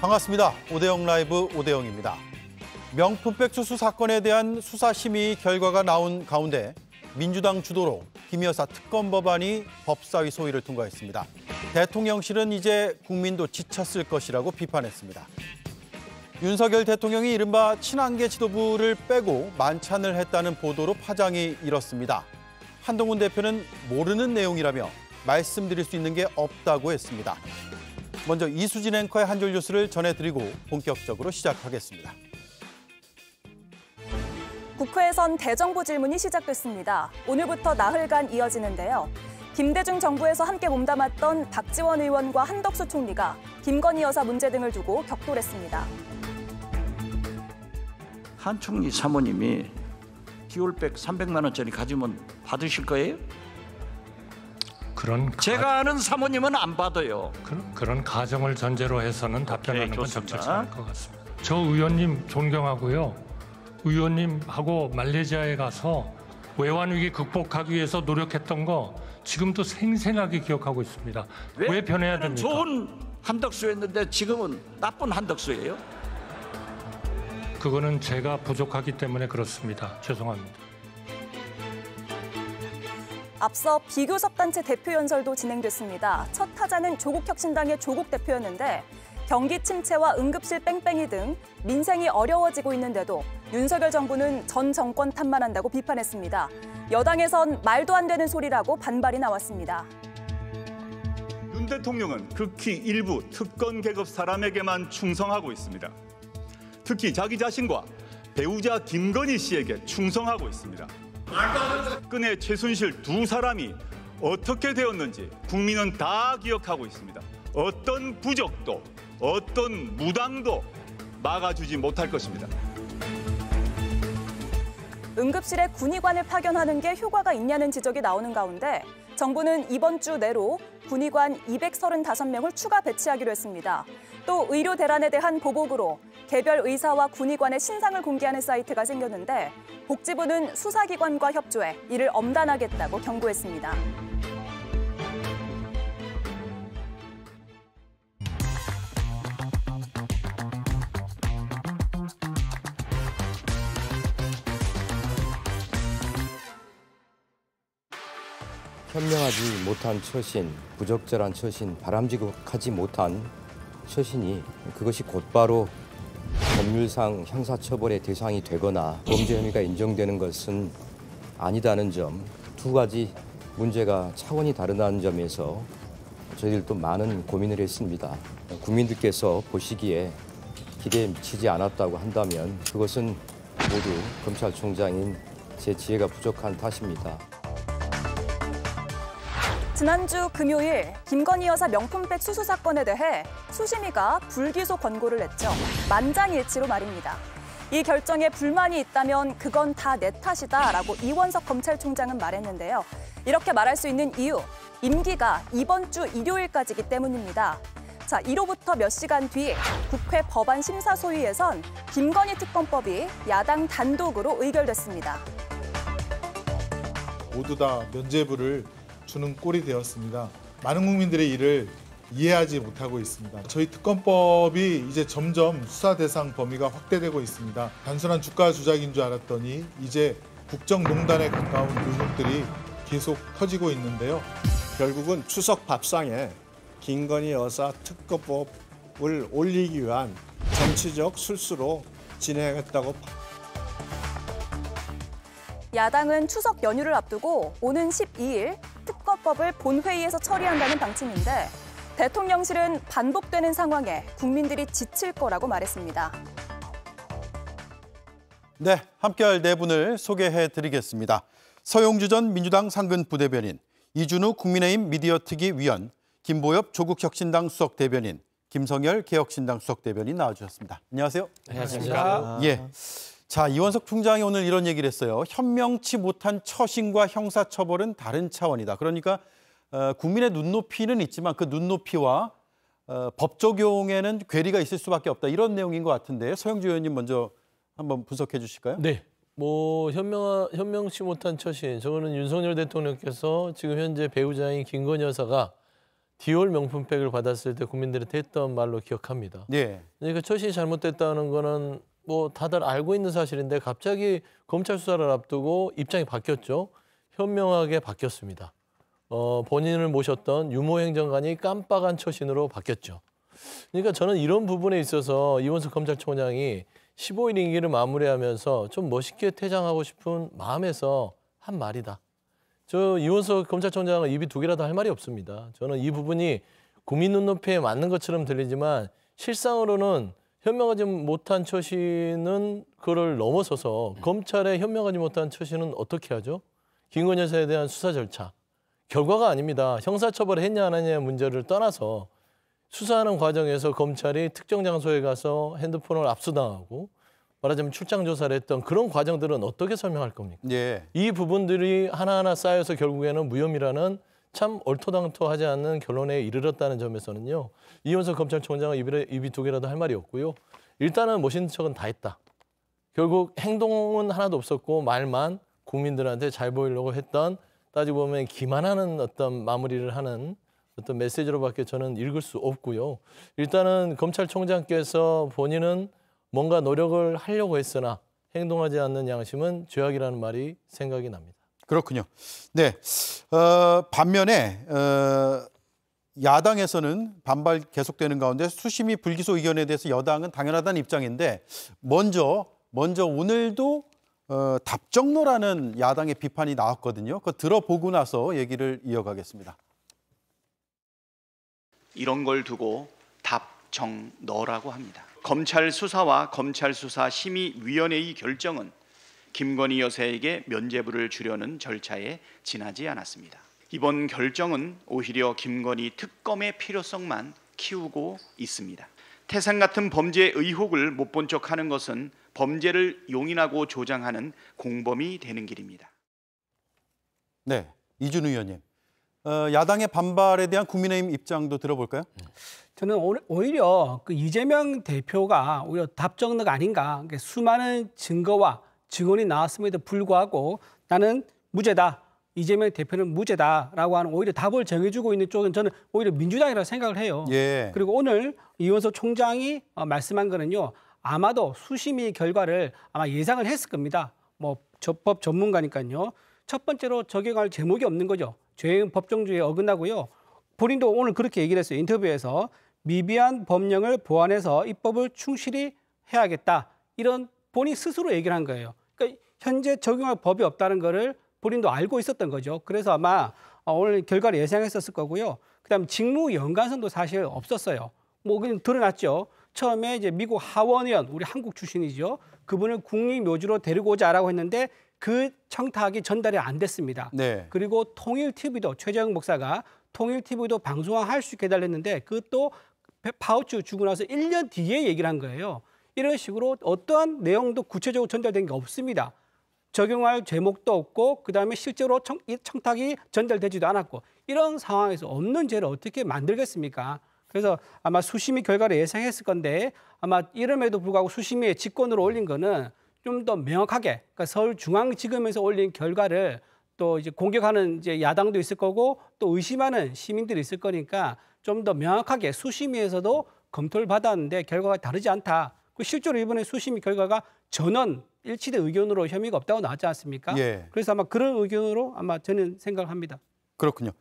반갑습니다. 오대영 라이브 오대영입니다. 명품 백수수 사건에 대한 수사 심의 결과가 나온 가운데 민주당 주도로 김 여사 특검 법안이 법사위 소위를 통과했습니다. 대통령실은 이제 국민도 지쳤을 것이라고 비판했습니다. 윤석열 대통령이 이른바 친한계 지도부를 빼고 만찬을 했다는 보도로 파장이 일었습니다. 한동훈 대표는 모르는 내용이라며 말씀드릴 수 있는 게 없다고 했습니다. 먼저 이수진 앵커의 한 줄 뉴스를 전해드리고 본격적으로 시작하겠습니다. 국회에선 대정부 질문이 시작됐습니다. 오늘부터 나흘간 이어지는데요. 김대중 정부에서 함께 몸담았던 박지원 의원과 한덕수 총리가 김건희 여사 문제 등을 두고 격돌했습니다. 한 총리 사모님이 디올백 300만 원짜리 가지면 받으실 거예요? 그런 제가 아는 사모님은 안 받아요. 그런, 그런 가정을 전제로 해서는 답변하는 건좋습니 적절치 않을 것 같습니다. 저 의원님 존경하고요. 의원님하고 말레이시아에 가서 외환 위기 극복하기 위해서 노력했던 거 지금도 생생하게 기억하고 있습니다. 왜, 왜 변해야 됩니까? 좋은 한덕수였는데 지금은 나쁜 한덕수예요? 그거는 제가 부족하기 때문에 그렇습니다. 죄송합니다. 앞서 비교섭단체 대표 연설도 진행됐습니다. 첫 타자는 조국혁신당의 조국 대표였는데 경기 침체와 응급실 뺑뺑이 등 민생이 어려워지고 있는데도 윤석열 정부는 전 정권 탓만한다고 비판했습니다. 여당에선 말도 안 되는 소리라고 반발이 나왔습니다. 윤 대통령은 극히 일부 특권 계급 사람에게만 충성하고 있습니다. 특히 자기 자신과 배우자 김건희 씨에게 충성하고 있습니다. 박근 최순실 두 사람이 어떻게 되었는지 국민은 다 기억하고 있습니다. 어떤 부적도 어떤 무당도 막아주지 못할 것입니다. 응급실에 군의관을 파견하는 게 효과가 있냐는 지적이 나오는 가운데 정부는 이번 주 내로 군의관 235명을 추가 배치하기로 했습니다. 또 의료 대란에 대한 보복으로 개별 의사와 군의관의 신상을 공개하는 사이트가 생겼는데 복지부는 수사기관과 협조해 이를 엄단하겠다고 경고했습니다. 현명하지 못한 처신, 부적절한 처신, 바람직하지 못한 처신이 그것이 곧바로 법률상 형사처벌의 대상이 되거나 범죄 혐의가 인정되는 것은 아니다는 점, 두 가지 문제가 차원이 다르다는 점에서 저희들도 많은 고민을 했습니다. 국민들께서 보시기에 기대에 미치지 않았다고 한다면 그것은 모두 검찰총장인 제 지혜가 부족한 탓입니다. 지난주 금요일 김건희 여사 명품백 수수 사건에 대해 수심이가 불기소 권고를 했죠. 만장일치로 말입니다. 이 결정에 불만이 있다면 그건 다 내 탓이다라고 이원석 검찰총장은 말했는데요. 이렇게 말할 수 있는 이유, 임기가 이번 주 일요일까지기 때문입니다. 자, 이로부터 몇 시간 뒤 국회 법안 심사 소위에선 김건희 특검법이 야당 단독으로 의결됐습니다. 모두 다 면죄부를 주는 꼴이 되었습니다. 많은 국민들의 일을 이해하지 못하고 있습니다. 저희 특검법이 이제 점점 수사 대상 범위가 확대되고 있습니다. 단순한 주가 조작인 줄 알았더니 이제 국정농단에 가까운 의혹들이 계속 터지고 있는데요. 결국은 추석 밥상에 김건희 여사 특검법을 올리기 위한 정치적 술수로 진행했다고 야당은 추석 연휴를 앞두고 오는 12일 특검법을 본회의에서 처리한다는 방침인데 대통령실은 반복되는 상황에 국민들이 지칠 거라고 말했습니다. 네, 함께할 네 분을 소개해 드리겠습니다. 서용주 전 민주당 상근 부대변인, 이준우 국민의힘 미디어특위 위원, 김보엽 조국혁신당 수석 대변인, 김성열 개혁신당 수석 대변인 나와주셨습니다. 안녕하세요. 안녕하십니까. 예. 자, 이원석 총장이 오늘 이런 얘기를 했어요. 현명치 못한 처신과 형사처벌은 다른 차원이다. 그러니까 어, 국민의 눈높이는 있지만 그 눈높이와 어, 법 적용에는 괴리가 있을 수밖에 없다. 이런 내용인 것 같은데 서영주 의원님 먼저 한번 분석해 주실까요? 네. 뭐 현명 현명치 못한 처신. 저거는 윤석열 대통령께서 지금 현재 배우자인 김건희 여사가 디올 명품백을 받았을 때 국민들한테 했던 말로 기억합니다. 네. 그러니까 처신이 잘못됐다는 거는 뭐 다들 알고 있는 사실인데 갑자기 검찰 수사를 앞두고 입장이 바뀌었죠. 현명하게 바뀌었습니다. 어, 본인을 모셨던 유모 행정관이 깜빡한 처신으로 바뀌었죠. 그러니까 저는 이런 부분에 있어서 이원석 검찰총장이 15일 임기를 마무리하면서 좀 멋있게 퇴장하고 싶은 마음에서 한 말이다. 저 이원석 검찰총장은 입이 두 개라도 할 말이 없습니다. 저는 이 부분이 국민 눈높이에 맞는 것처럼 들리지만 실상으로는 현명하지 못한 처신은 그를 넘어서서 검찰의 현명하지 못한 처신은 어떻게 하죠? 김건희 여사에 대한 수사 절차. 결과가 아닙니다. 형사처벌을 했냐 안하냐 문제를 떠나서 수사하는 과정에서 검찰이 특정 장소에 가서 핸드폰을 압수당하고 말하자면 출장 조사를 했던 그런 과정들은 어떻게 설명할 겁니까? 예. 이 부분들이 하나하나 쌓여서 결국에는 무혐의라는 참 얼토당토하지 않는 결론에 이르렀다는 점에서는요. 이현석 검찰총장은 입이, 입이 두 개라도 할 말이 없고요. 일단은 모신 척은 다 했다. 결국 행동은 하나도 없었고 말만 국민들한테 잘 보이려고 했던 따지고 보면 기만하는 어떤 마무리를 하는 어떤 메시지로밖에 저는 읽을 수 없고요. 일단은 검찰총장께서 본인은 뭔가 노력을 하려고 했으나 행동하지 않는 양심은 죄악이라는 말이 생각이 납니다. 그렇군요. 네. 어, 반면에 어, 야당에서는 반발 계속되는 가운데 수심이 불기소 의견에 대해서 여당은 당연하다는 입장인데 먼저 먼저 오늘도 어, 답정로라는 야당의 비판이 나왔거든요. 그 들어보고 나서 얘기를 이어가겠습니다. 이런 걸 두고 답정너라고 합니다. 검찰 수사와 검찰 수사 심의위원회의 결정은 김건희 여사에게 면죄부를 주려는 절차에 지나지 않았습니다. 이번 결정은 오히려 김건희 특검의 필요성만 키우고 있습니다. 태산 같은 범죄 의혹을 못 본 척하는 것은 범죄를 용인하고 조장하는 공범이 되는 길입니다. 네, 이준 의원님. 어, 야당의 반발에 대한 국민의힘 입장도 들어볼까요? 저는 오히려 그 이재명 대표가 오히려 답정력 아닌가 그러니까 수많은 증거와 증언이 나왔음에도 불구하고 나는 무죄다. 이재명 대표는 무죄다라고 하는 오히려 답을 정해주고 있는 쪽은 저는 오히려 민주당이라고 생각을 해요. 예. 그리고 오늘 이원석 총장이 어, 말씀한 거는요. 아마도 수심의 결과를 아마 예상을 했을 겁니다. 뭐 저법 전문가니까요. 첫 번째로 적용할 제목이 없는 거죠. 죄인 법정주의에 어긋나고요. 본인도 오늘 그렇게 얘기를 했어요. 인터뷰에서 미비한 법령을 보완해서 입법을 충실히 해야겠다. 이런 본인 스스로 얘기를 한 거예요. 현재 적용할 법이 없다는 것을 본인도 알고 있었던 거죠. 그래서 아마 어, 오늘 결과를 예상했었을 거고요. 그다음 직무 연관성도 사실 없었어요. 뭐 그냥 드러났죠. 처음에 이제 미국 하원의원 우리 한국 출신이죠. 그분을 국립묘지로 데리고 오자라고 했는데 그 청탁이 전달이 안 됐습니다. 네. 그리고 통일 TV도 최재형 목사가 통일 TV도 방송화할 수 있게 달랬는데 그것도 파우치 주고 나서 1년 뒤에 얘기를 한 거예요. 이런 식으로 어떠한 내용도 구체적으로 전달된 게 없습니다. 적용할 죄목도 없고 그다음에 실제로 청, 청 탁이 전달되지도 않았고 이런 상황에서 없는 죄를 어떻게 만들겠습니까? 그래서 아마 수심이 결과를 예상했을 건데 아마 이름에도 불구하고 수심이의 직권으로 올린 거는 좀 더 명확하게 그러니까 서울중앙지검에서 올린 결과를 또 이제 공격하는 이제 야당도 있을 거고 또 의심하는 시민들이 있을 거니까 좀 더 명확하게 수심위에서도 검토를 받았는데 결과가 다르지 않다. 그 실제로 이번에 수심 결과가 전원 일치된 의견으로 혐의가 없다고 나왔지 않습니까? 예. 그래서 아마 그런 의견으로 아마 저는 생각합니다. 그렇군요.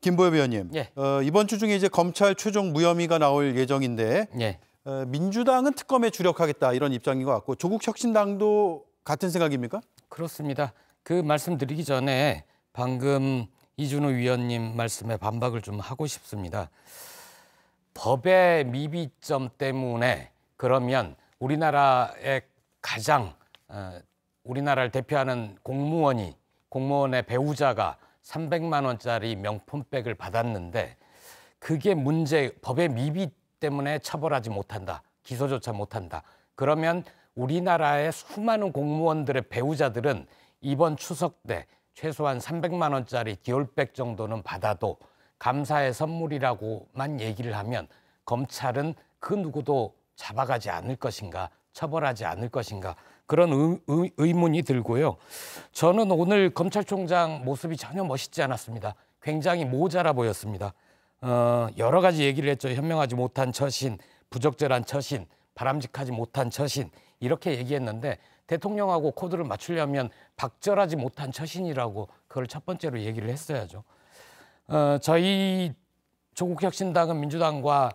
김보엽 의원님, 예. 어, 이번 주 중에 이제 검찰 최종 무혐의가 나올 예정인데 예. 어, 민주당은 특검에 주력하겠다 이런 입장인 것 같고 조국 혁신당도 같은 생각입니까? 그렇습니다. 그 말씀드리기 전에 방금 이준호 위원님 말씀에 반박을 좀 하고 싶습니다. 법의 미비점 때문에 그러면 우리나라의 가장 어, 우리나라를 대표하는 공무원이 공무원의 배우자가 300만 원짜리 명품백을 받았는데 그게 문제 법의 미비 때문에 처벌하지 못한다. 기소조차 못한다. 그러면 우리나라의 수많은 공무원들의 배우자들은 이번 추석 때 최소한 300만 원짜리 디올백 정도는 받아도 감사의 선물이라고만 얘기를 하면 검찰은 그 누구도 잡아가지 않을 것인가, 처벌하지 않을 것인가 그런 의, 의문이 들고요. 저는 오늘 검찰총장 모습이 전혀 멋있지 않았습니다. 굉장히 모자라 보였습니다. 어, 여러 가지 얘기를 했죠. 현명하지 못한 처신, 부적절한 처신, 바람직하지 못한 처신 이렇게 얘기했는데 대통령하고 코드를 맞추려면 박절하지 못한 처신이라고 그걸 첫 번째로 얘기를 했어야죠. 어, 저희 조국혁신당은 민주당과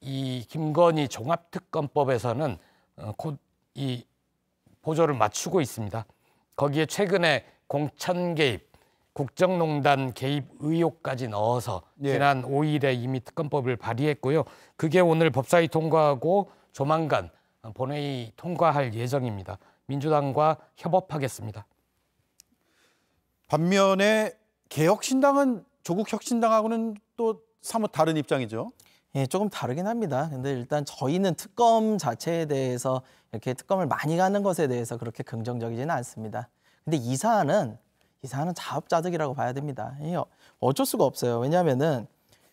이 김건희 종합특검법에서는 어, 곧이 보조를 맞추고 있습니다. 거기에 최근에 공천 개입, 국정농단 개입 의혹까지 넣어서 예. 지난 5일에 이미 특검법을 발의했고요. 그게 오늘 법사위 통과하고 조만간 어, 본회의 통과할 예정입니다. 민주당과 협업하겠습니다. 반면에 개혁신당은 조국 혁신당하고는 또 사뭇 다른 입장이죠. 예, 조금 다르긴 합니다. 근데 일단 저희는 특검 자체에 대해서 이렇게 특검을 많이 가는 것에 대해서 그렇게 긍정적이지는 않습니다. 근데 이 사안은 이 사안은 자업자득이라고 봐야 됩니다. 어, 어쩔 수가 없어요. 왜냐하면은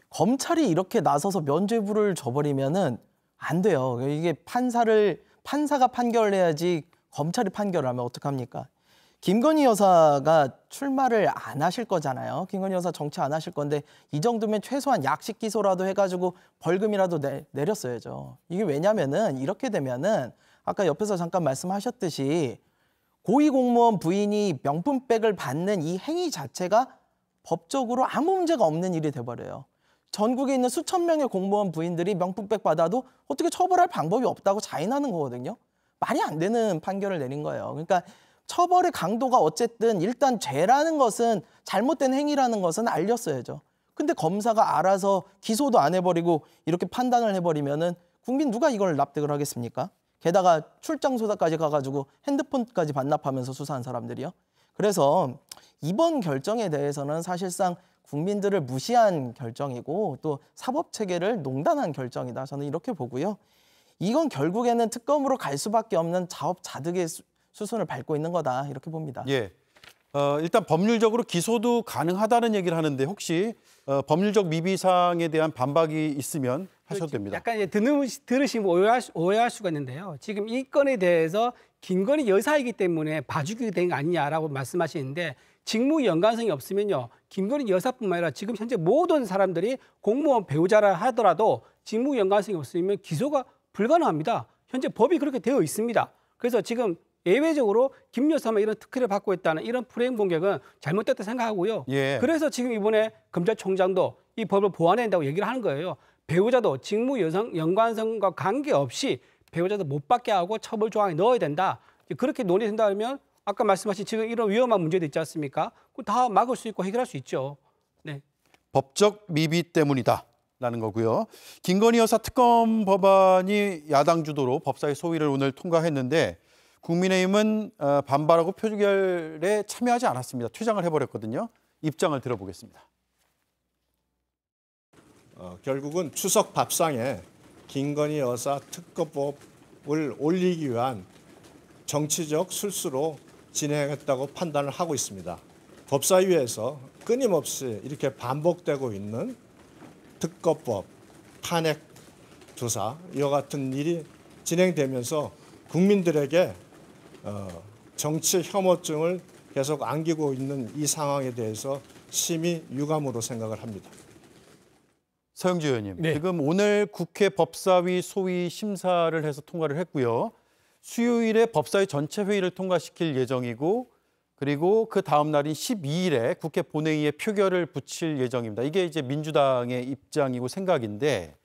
검찰이 이렇게 나서서 면죄부를 줘버리면은 안 돼요. 이게 판사를 판사가 판결해야지 검찰이 판결하면 어떡합니까? 김건희 여사가 출마를 안 하실 거잖아요. 김건희 여사 정치 안 하실 건데 이 정도면 최소한 약식 기소라도 해가지고 벌금이라도 내, 내렸어야죠. 이게 왜냐면은 이렇게 되면은 아까 옆에서 잠깐 말씀하셨듯이 고위공무원 부인이 명품백을 받는 이 행위 자체가 법적으로 아무 문제가 없는 일이 돼버려요. 전국에 있는 수천 명의 공무원 부인들이 명품백 받아도 어떻게 처벌할 방법이 없다고 자인하는 거거든요. 말이 안 되는 판결을 내린 거예요. 그러니까 처벌의 강도가 어쨌든 일단 죄라는 것은 잘못된 행위라는 것은 알렸어야죠. 근데 검사가 알아서 기소도 안 해버리고 이렇게 판단을 해버리면은 국민 누가 이걸 납득을 하겠습니까? 게다가 출장 소사까지 가가지고 핸드폰까지 반납하면서 수사한 사람들이요. 그래서 이번 결정에 대해서는 사실상 국민들을 무시한 결정이고 또 사법 체계를 농단한 결정이다. 저는 이렇게 보고요. 이건 결국에는 특검으로 갈 수밖에 없는 자업자득의 수순을 밟고 있는 거다 이렇게 봅니다. 예. 어, 일단 법률적으로 기소도 가능하다는 얘기를 하는데 혹시 어, 법률적 미비 사항에 대한 반박이 있으면 그 하셔도 됩니다. 약간 이제 들으시면 오해할, 수, 오해할 수가 있는데요. 지금 이 건에 대해서 김건희 여사이기 때문에 봐주게 된 아니냐라고 말씀하시는데 직무 연관성이 없으면요. 김건희 여사뿐만 아니라 지금 현재 모든 사람들이 공무원 배우자라 하더라도 직무 연관성이 없으면 기소가 불가능합니다. 현재 법이 그렇게 되어 있습니다. 그래서 지금 예외적으로 김여사만 이런 특혜를 받고 있다는 이런 프레임 공격은 잘못됐다 생각하고요. 예. 그래서 지금 이번에 검찰총장도 이 법을 보완해야 한다고 얘기를 하는 거예요. 배우자도 직무 여성, 연관성과 관계없이 배우자도 못 받게 하고 처벌 조항에 넣어야 된다. 그렇게 논의된다 하면 아까 말씀하신 지금 이런 위험한 문제도 있지 않습니까? 그다 막을 수 있고 해결할 수 있죠. 네. 법적 미비 때문이다. 라는 거고요. 김건희 여사 특검 법안이 야당 주도로 법사위 소위를 오늘 통과했는데 국민의힘은 어, 반발하고 표결에 참여하지 않았습니다. 퇴장을 해버렸거든요. 입장을 들어보겠습니다. 어, 결국은 추석 밥상에 김건희 여사 특검법을 올리기 위한 정치적 술수로 진행했다고 판단을 하고 있습니다. 법사위에서 끊임없이 이렇게 반복되고 있는 특검법, 탄핵 조사 이와 같은 일이 진행되면서 국민들에게 어, 정치 혐오증을 계속 안기고 있는 이 상황에 대해서 심히 유감으로 생각을 합니다. 서영주 의원님, 네. 지금 오늘 국회 법사위 소위 심사를 해서 통과를 했고요. 수요일에 법사위 전체 회의를 통과시킬 예정이고 그리고 그 다음 날인 12일에 국회 본회의에 표결을 붙일 예정입니다. 이게 이제 민주당의 입장이고 생각인데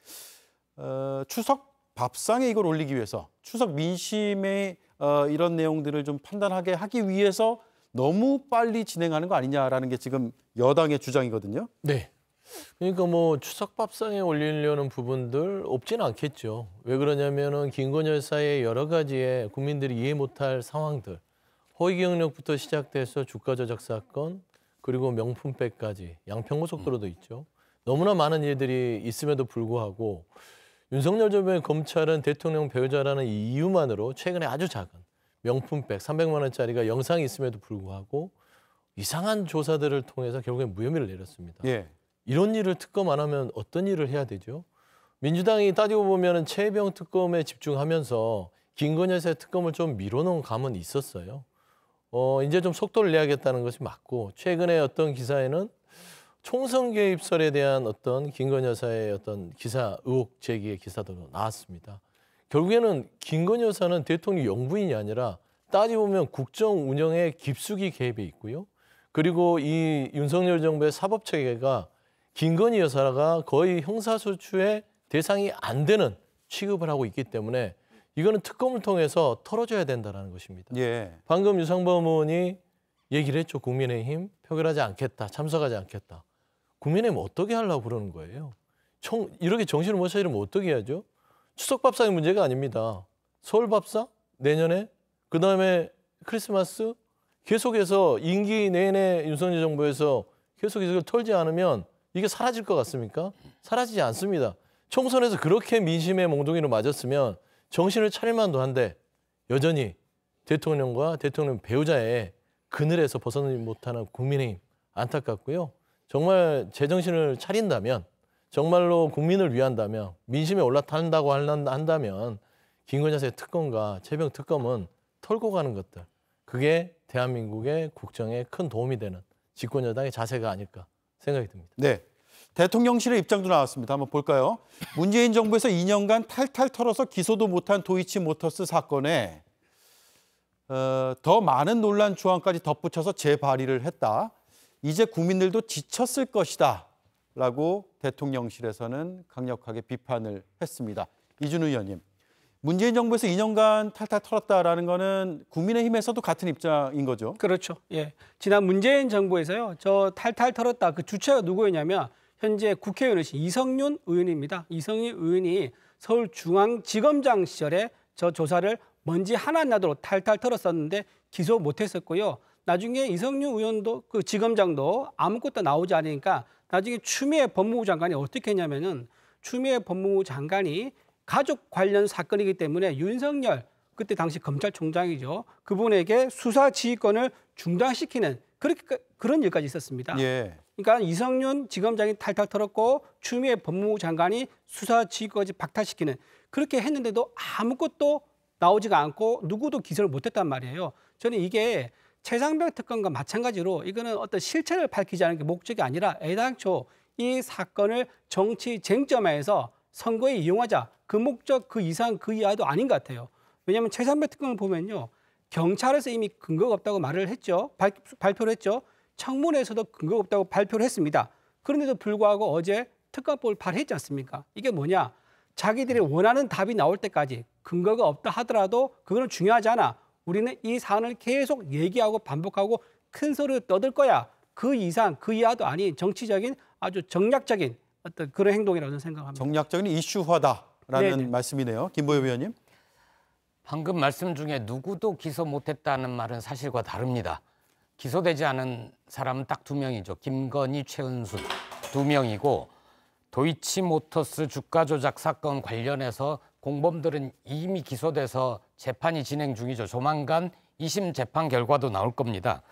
어, 추석 밥상에 이걸 올리기 위해서 추석 민심의 어, 이런 내용들을 좀 판단하게 하기 위해서 너무 빨리 진행하는 거 아니냐라는 게 지금 여당의 주장이거든요. 네. 그러니까 뭐 추석밥상에 올리려는 부분들 없지 않겠죠. 왜 그러냐면은 김건 열사의 여러 가지의 국민들이 이해 못할 상황들, 허위 경력부터 시작돼서 주가 조작 사건, 그리고 명품백까지 양평고속도로도 있죠. 너무나 많은 일들이 있음에도 불구하고 윤석열 정부의 검찰은 대통령 배우자라는 이유만으로 최근에 아주 작은 명품백 300만 원짜리가 영상이 있음에도 불구하고 이상한 조사들을 통해서 결국엔 무혐의를 내렸습니다. 예. 이런 일을 특검 안 하면 어떤 일을 해야 되죠? 민주당이 따지고 보면 최병 특검에 집중하면서 김건희 씨 특검을 좀 밀어놓은 감은 있었어요. 어, 이제 좀 속도를 내야겠다는 것이 맞고 최근에 어떤 기사에는 총선 개입설에 대한 어떤 김건 여사의 어떤 기사 의혹 제기의 기사도 나왔습니다. 결국에는 김건 여사는 대통령 영부인이 아니라 따지고 보면 국정 운영에 깊숙이 개입해 있고요. 그리고 이 윤석열 정부의 사법 체계가 김건희 여사가 거의 형사소추의 대상이 안 되는 취급을 하고 있기 때문에 이거는 특검을 통해서 털어줘야 된다는 것입니다. 예. 방금 유상범 의원이 얘기를 했죠. 국민의힘 표결하지 않겠다, 참석하지 않겠다. 국민의힘 어떻게 하려고 그러는 거예요? 총, 이렇게 정신을 못 차리면 어떻게 해죠 추석 밥상의 문제가 아닙니다. 서울 밥상? 내년에? 그 다음에 크리스마스? 계속해서 임기 내내 윤석열 정부에서 계속해서 털지 않으면 이게 사라질 것 같습니까? 사라지지 않습니다. 총선에서 그렇게 민심의 몽둥이를 맞았으면 정신을 차릴 만도 한데 여전히 대통령과 대통령 배우자의 그늘에서 벗어나지 못하는 국민의힘 안타깝고요. 정말 제정신을 차린다면 정말로 국민을 위한다면 민심에 올라탄다고 한다면 김건희사의 특검과 최병 특검은 털고 가는 것들 그게 대한민국의 국정에 큰 도움이 되는 집권 여당의 자세가 아닐까 생각이 듭니다. 네. 대통령실의 입장도 나왔습니다. 한번 볼까요? 문재인 정부에서 2년간 탈탈 털어서 기소도 못한 도이치모터스 사건에 어, 더 많은 논란 조항까지 덧붙여서 재발의를 했다. 이제 국민들도 지쳤을 것이다 라고 대통령실에서는 강력하게 비판을 했습니다. 이준우 의원님, 문재인 정부에서 2년간 탈탈 털었다라는 거는 국민의힘에서도 같은 입장인 거죠? 그렇죠. 예, 지난 문재인 정부에서요. 저 탈탈 털었다 그 주체가 누구였냐면 현재 국회의원이신 이성윤 의원입니다. 이성윤 의원이 서울중앙지검장 시절에 저 조사를 먼지 하나 나도록 탈탈 털었었는데 기소 못했었고요. 나중에 이성윤 의원도 그 지검장도 아무것도 나오지 않으니까 나중에 추미애 법무부 장관이 어떻게 했냐면은 추미애 법무부 장관이 가족 관련 사건이기 때문에 윤석열 그때 당시 검찰총장이죠. 그분에게 수사 지휘권을 중단시키는 그렇게 그, 그런 일까지 있었습니다. 예. 그러니까 이성윤 지검장이 탈탈 털었고 추미애 법무부 장관이 수사 지휘권까지 박탈시키는 그렇게 했는데도 아무것도 나오지가 않고 누구도 기소를 못했단 말이에요. 저는 이게 최상병 특검과 마찬가지로 이거는 어떤 실체를 밝히지 않은 게 목적이 아니라 애당초 이 사건을 정치 쟁점화해서 선거에 이용하자 그 목적 그 이상 그 이하도 아닌 것 같아요. 왜냐하면 최상병 특검을 보면요. 경찰에서 이미 근거가 없다고 말을 했죠. 발, 발표를 했죠. 청문회에서도 근거가 없다고 발표를 했습니다. 그런데도 불구하고 어제 특검법을 발의했지 않습니까? 이게 뭐냐? 자기들이 원하는 답이 나올 때까지 근거가 없다 하더라도 그거는 중요하지 않아. 우리는 이 사안을 계속 얘기하고 반복하고 큰소리를 떠들 거야. 그 이상, 그 이하도 아닌 정치적인 아주 정략적인 어떤 그런 행동이라고 저는 생각합니다. 정략적인 이슈화다라는 네네. 말씀이네요. 김보엽 의원님. 방금 말씀 중에 누구도 기소 못했다는 말은 사실과 다릅니다. 기소되지 않은 사람은 딱 두 명이죠. 김건희, 최은순 두 명이고 도이치모터스 주가 조작 사건 관련해서 공범들은 이미 기소돼서 재판이 진행 중이죠. 조만간 2심 재판 결과도 나올 겁니다.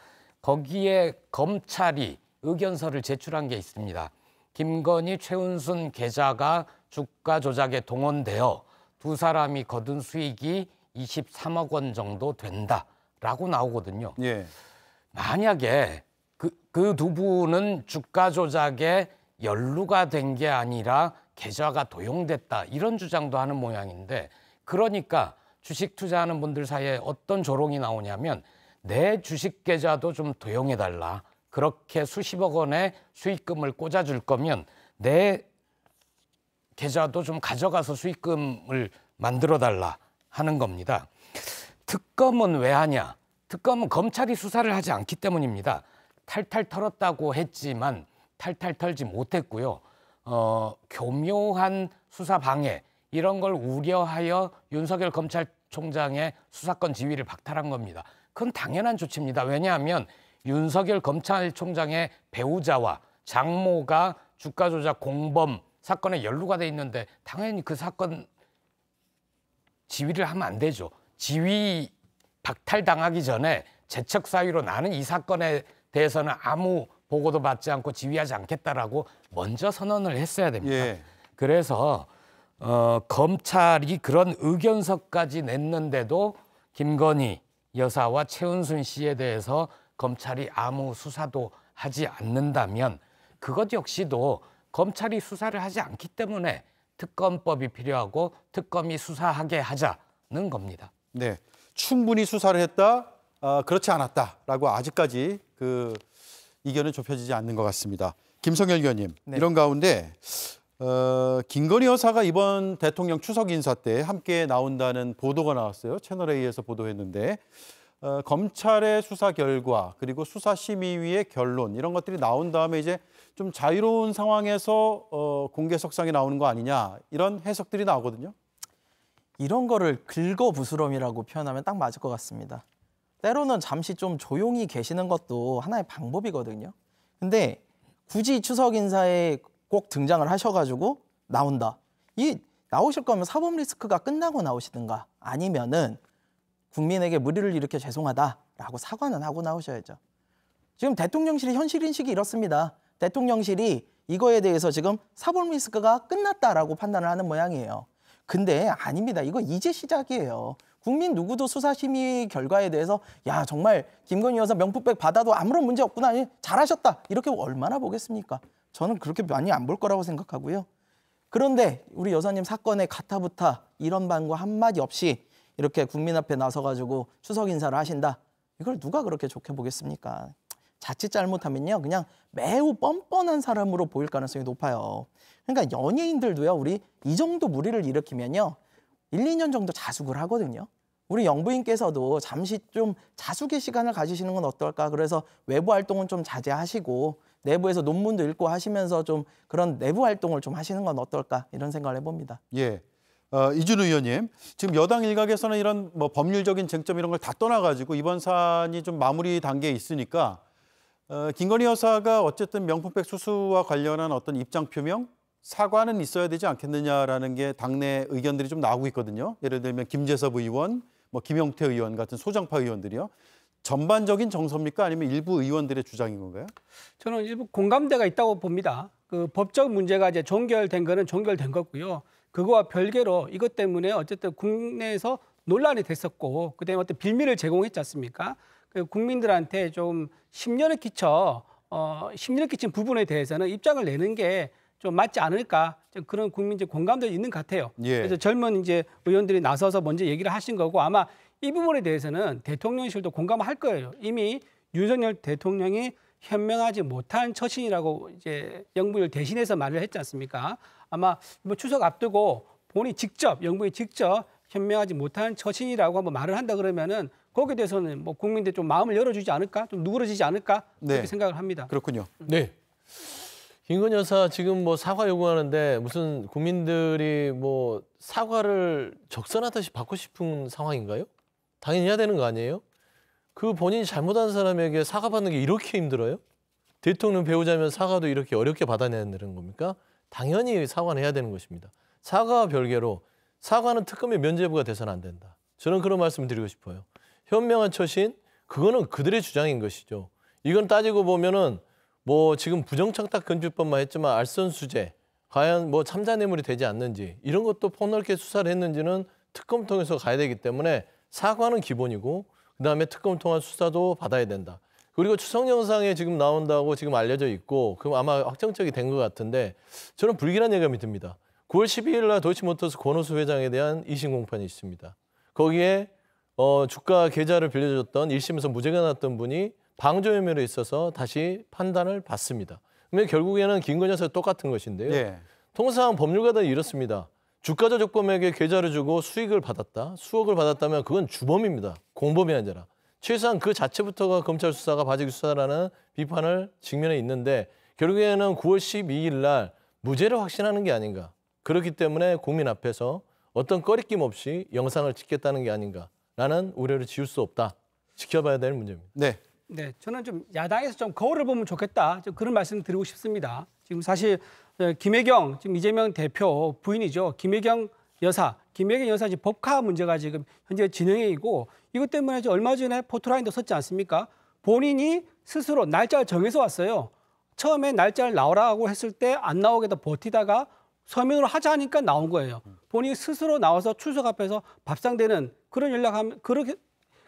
거기에 검찰이 의견서를 제출한 게 있습니다. 김건희, 최은순 계좌가 주가 조작에 동원되어 두 사람이 거둔 수익이 23억 원 정도 된다라고 나오거든요. 예. 만약에 그, 그두 분은 주가 조작에 연루가 된 게 아니라 계좌가 도용됐다 이런 주장도 하는 모양인데 그러니까 주식 투자하는 분들 사이에 어떤 조롱이 나오냐면 내 주식 계좌도 좀 도용해 달라 그렇게 수십억 원의 수익금을 꽂아줄 거면 내 계좌도 좀 가져가서 수익금을 만들어 달라 하는 겁니다. 특검은 왜 하냐? 특검은 검찰이 수사를 하지 않기 때문입니다. 탈탈 털었다고 했지만 탈탈 털지 못했고요. 어, 교묘한 수사 방해 이런 걸 우려하여 윤석열 검찰총장의 수사권 지위를 박탈한 겁니다. 그건 당연한 조치입니다. 왜냐하면 윤석열 검찰총장의 배우자와 장모가 주가 조작 공범 사건에 연루가 돼 있는데 당연히 그 사건 지위를 하면 안 되죠. 지위 박탈당하기 전에 재척 사유로 나는 이 사건에 대해서는 아무 보고도 받지 않고 지휘하지 않겠다라고 먼저 선언을 했어야 됩니다. 예. 그래서 어, 검찰이 그런 의견서까지 냈는데도 김건희 여사와 최은순 씨에 대해서 검찰이 아무 수사도 하지 않는다면 그것 역시도 검찰이 수사를 하지 않기 때문에 특검법이 필요하고 특검이 수사하게 하자는 겁니다. 네, 충분히 수사를 했다, 어, 그렇지 않았다라고 아직까지 그 이견은 좁혀지지 않는 것 같습니다. 김성열 의원님 네. 이런 가운데 어, 김건희 여사가 이번 대통령 추석 인사 때 함께 나온다는 보도가 나왔어요. 채널 A에서 보도했는데 어, 검찰의 수사 결과 그리고 수사 심의위의 결론 이런 것들이 나온 다음에 이제 좀 자유로운 상황에서 어, 공개 석상에 나오는 거 아니냐 이런 해석들이 나오거든요. 이런 거를 긁어부스럼이라고 표현하면 딱 맞을 것 같습니다. 때로는 잠시 좀 조용히 계시는 것도 하나의 방법이거든요. 근데 굳이 추석 인사에 꼭 등장을 하셔가지고 나온다. 이 나오실 거면 사법 리스크가 끝나고 나오시든가 아니면은 국민에게 무리를 일으켜 죄송하다라고 사과는 하고 나오셔야죠. 지금 대통령실이 현실 인식이 이렇습니다. 대통령실이 이거에 대해서 지금 사법 리스크가 끝났다라고 판단을 하는 모양이에요. 근데 아닙니다. 이거 이제 시작이에요. 국민 누구도 수사심의 결과에 대해서 야 정말 김건희 여사 명품백 받아도 아무런 문제 없구나 아니, 잘하셨다 이렇게 얼마나 보겠습니까? 저는 그렇게 많이 안 볼 거라고 생각하고요. 그런데 우리 여사님 사건에 가타부타 이런 반과 한마디 없이 이렇게 국민 앞에 나서가지고 추석 인사를 하신다. 이걸 누가 그렇게 좋게 보겠습니까? 자칫 잘못하면요. 그냥 매우 뻔뻔한 사람으로 보일 가능성이 높아요. 그러니까 연예인들도요. 우리 이 정도 무리를 일으키면요. 1, 2년 정도 자숙을 하거든요. 우리 영부인께서도 잠시 좀 자숙의 시간을 가지시는 건 어떨까 그래서 외부 활동은 좀 자제하시고 내부에서 논문도 읽고 하시면서 좀 그런 내부 활동을 좀 하시는 건 어떨까 이런 생각을 해봅니다. 예. 어, 이준 의원님, 지금 여당 일각에서는 이런 뭐 법률적인 쟁점 이런 걸 다 떠나가지고 이번 사안이 좀 마무리 단계에 있으니까 어, 김건희 여사가 어쨌든 명품백 수수와 관련한 어떤 입장 표명 사과는 있어야 되지 않겠느냐라는 게 당내 의견들이 좀 나오고 있거든요. 예를 들면 김재섭 의원, 뭐 김영태 의원 같은 소장파 의원들이요. 전반적인 정서입니까 아니면 일부 의원들의 주장인 건가요? 저는 일부 공감대가 있다고 봅니다. 그 법적 문제가 이제 종결된 거는 종결된 거고요. 그거와 별개로 이것 때문에 어쨌든 국내에서 논란이 됐었고 그다음에 어떤 빌미를 제공했지 않습니까? 그 국민들한테 좀 심려를 끼쳐 어, 심려를 끼친 부분에 대해서는 입장을 내는 게좀 맞지 않을까 좀 그런 국민적 공감도 있는 것 같아요. 예. 그래서 젊은 이제 의원들이 나서서 먼저 얘기를 하신 거고 아마 이 부분에 대해서는 대통령실도 공감할 거예요. 이미 윤석열 대통령이 현명하지 못한 처신이라고 이제 영부를 대신해서 말을 했지 않습니까? 아마 뭐 추석 앞두고 본인 직접 영부에 직접 현명하지 못한 처신이라고 한번 말을 한다 그러면은 거기에 대해서는 뭐 국민들 좀 마음을 열어주지 않을까, 좀 누그러지지 않을까 네. 그렇게 생각을 합니다. 그렇군요. 네. 김건희 여사 지금 뭐 사과 요구하는데 무슨 국민들이 뭐 사과를 적선하듯이 받고 싶은 상황인가요? 당연히 해야 되는 거 아니에요? 그 본인이 잘못한 사람에게 사과받는 게 이렇게 힘들어요? 대통령 배우자면 사과도 이렇게 어렵게 받아내는 겁니까? 당연히 사과는 해야 되는 것입니다. 사과와 별개로 사과는 특검의 면죄부가 돼서는 안 된다. 저는 그런 말씀을 드리고 싶어요. 현명한 처신, 그거는 그들의 주장인 것이죠. 이건 따지고 보면은 뭐 지금 부정청탁 금지법만 했지만 알선 수재 과연 뭐 참자뇌물이 되지 않는지 이런 것도 폭넓게 수사를 했는지는 특검 통해서 가야 되기 때문에 사과는 기본이고 그다음에 특검 통한 수사도 받아야 된다. 그리고 추석 영상에 지금 나온다고 지금 알려져 있고 그럼 아마 확정적이 된 것 같은데 저는 불길한 예감이 듭니다. 9월 12일 날 도이치모터스 권호수 회장에 대한 2심 공판이 있습니다. 거기에 어, 주가 계좌를 빌려줬던 1심에서 무죄가 났던 분이 방조 혐의로 있어서 다시 판단을 받습니다. 근데 결국에는 김건희 여사 똑같은 것인데요. 네. 예. 통상 법률가들 이렇습니다. 주가자 적범에게 계좌를 주고 수익을 받았다, 수억을 받았다면 그건 주범입니다. 공범이 아니라. 최소한 그 자체부터가 검찰 수사가 바지기 수사라는 비판을 직면해 있는데 결국에는 9월 12일 날 무죄를 확신하는 게 아닌가. 그렇기 때문에 국민 앞에서 어떤 꺼리낌 없이 영상을 찍겠다는 게 아닌가라는 우려를 지울 수 없다. 지켜봐야 될 문제입니다. 네, 네, 저는 좀 야당에서 좀 거울을 보면 좋겠다. 좀 그런 말씀 드리고 싶습니다. 지금 사실 예, 김혜경 지금 이재명 대표 부인이죠. 김혜경 여사, 김혜경 여사 지금 법카 문제가 지금 현재 진행이고 이것 때문에 얼마 전에 포토라인도 썼지 않습니까? 본인이 스스로 날짜를 정해서 왔어요. 처음에 날짜를 나오라고 했을 때 안 나오게 도 버티다가 서면으로 하자 하니까 나온 거예요. 본인이 스스로 나와서 출석 앞에서 밥상되는 그런 연락하면 그렇게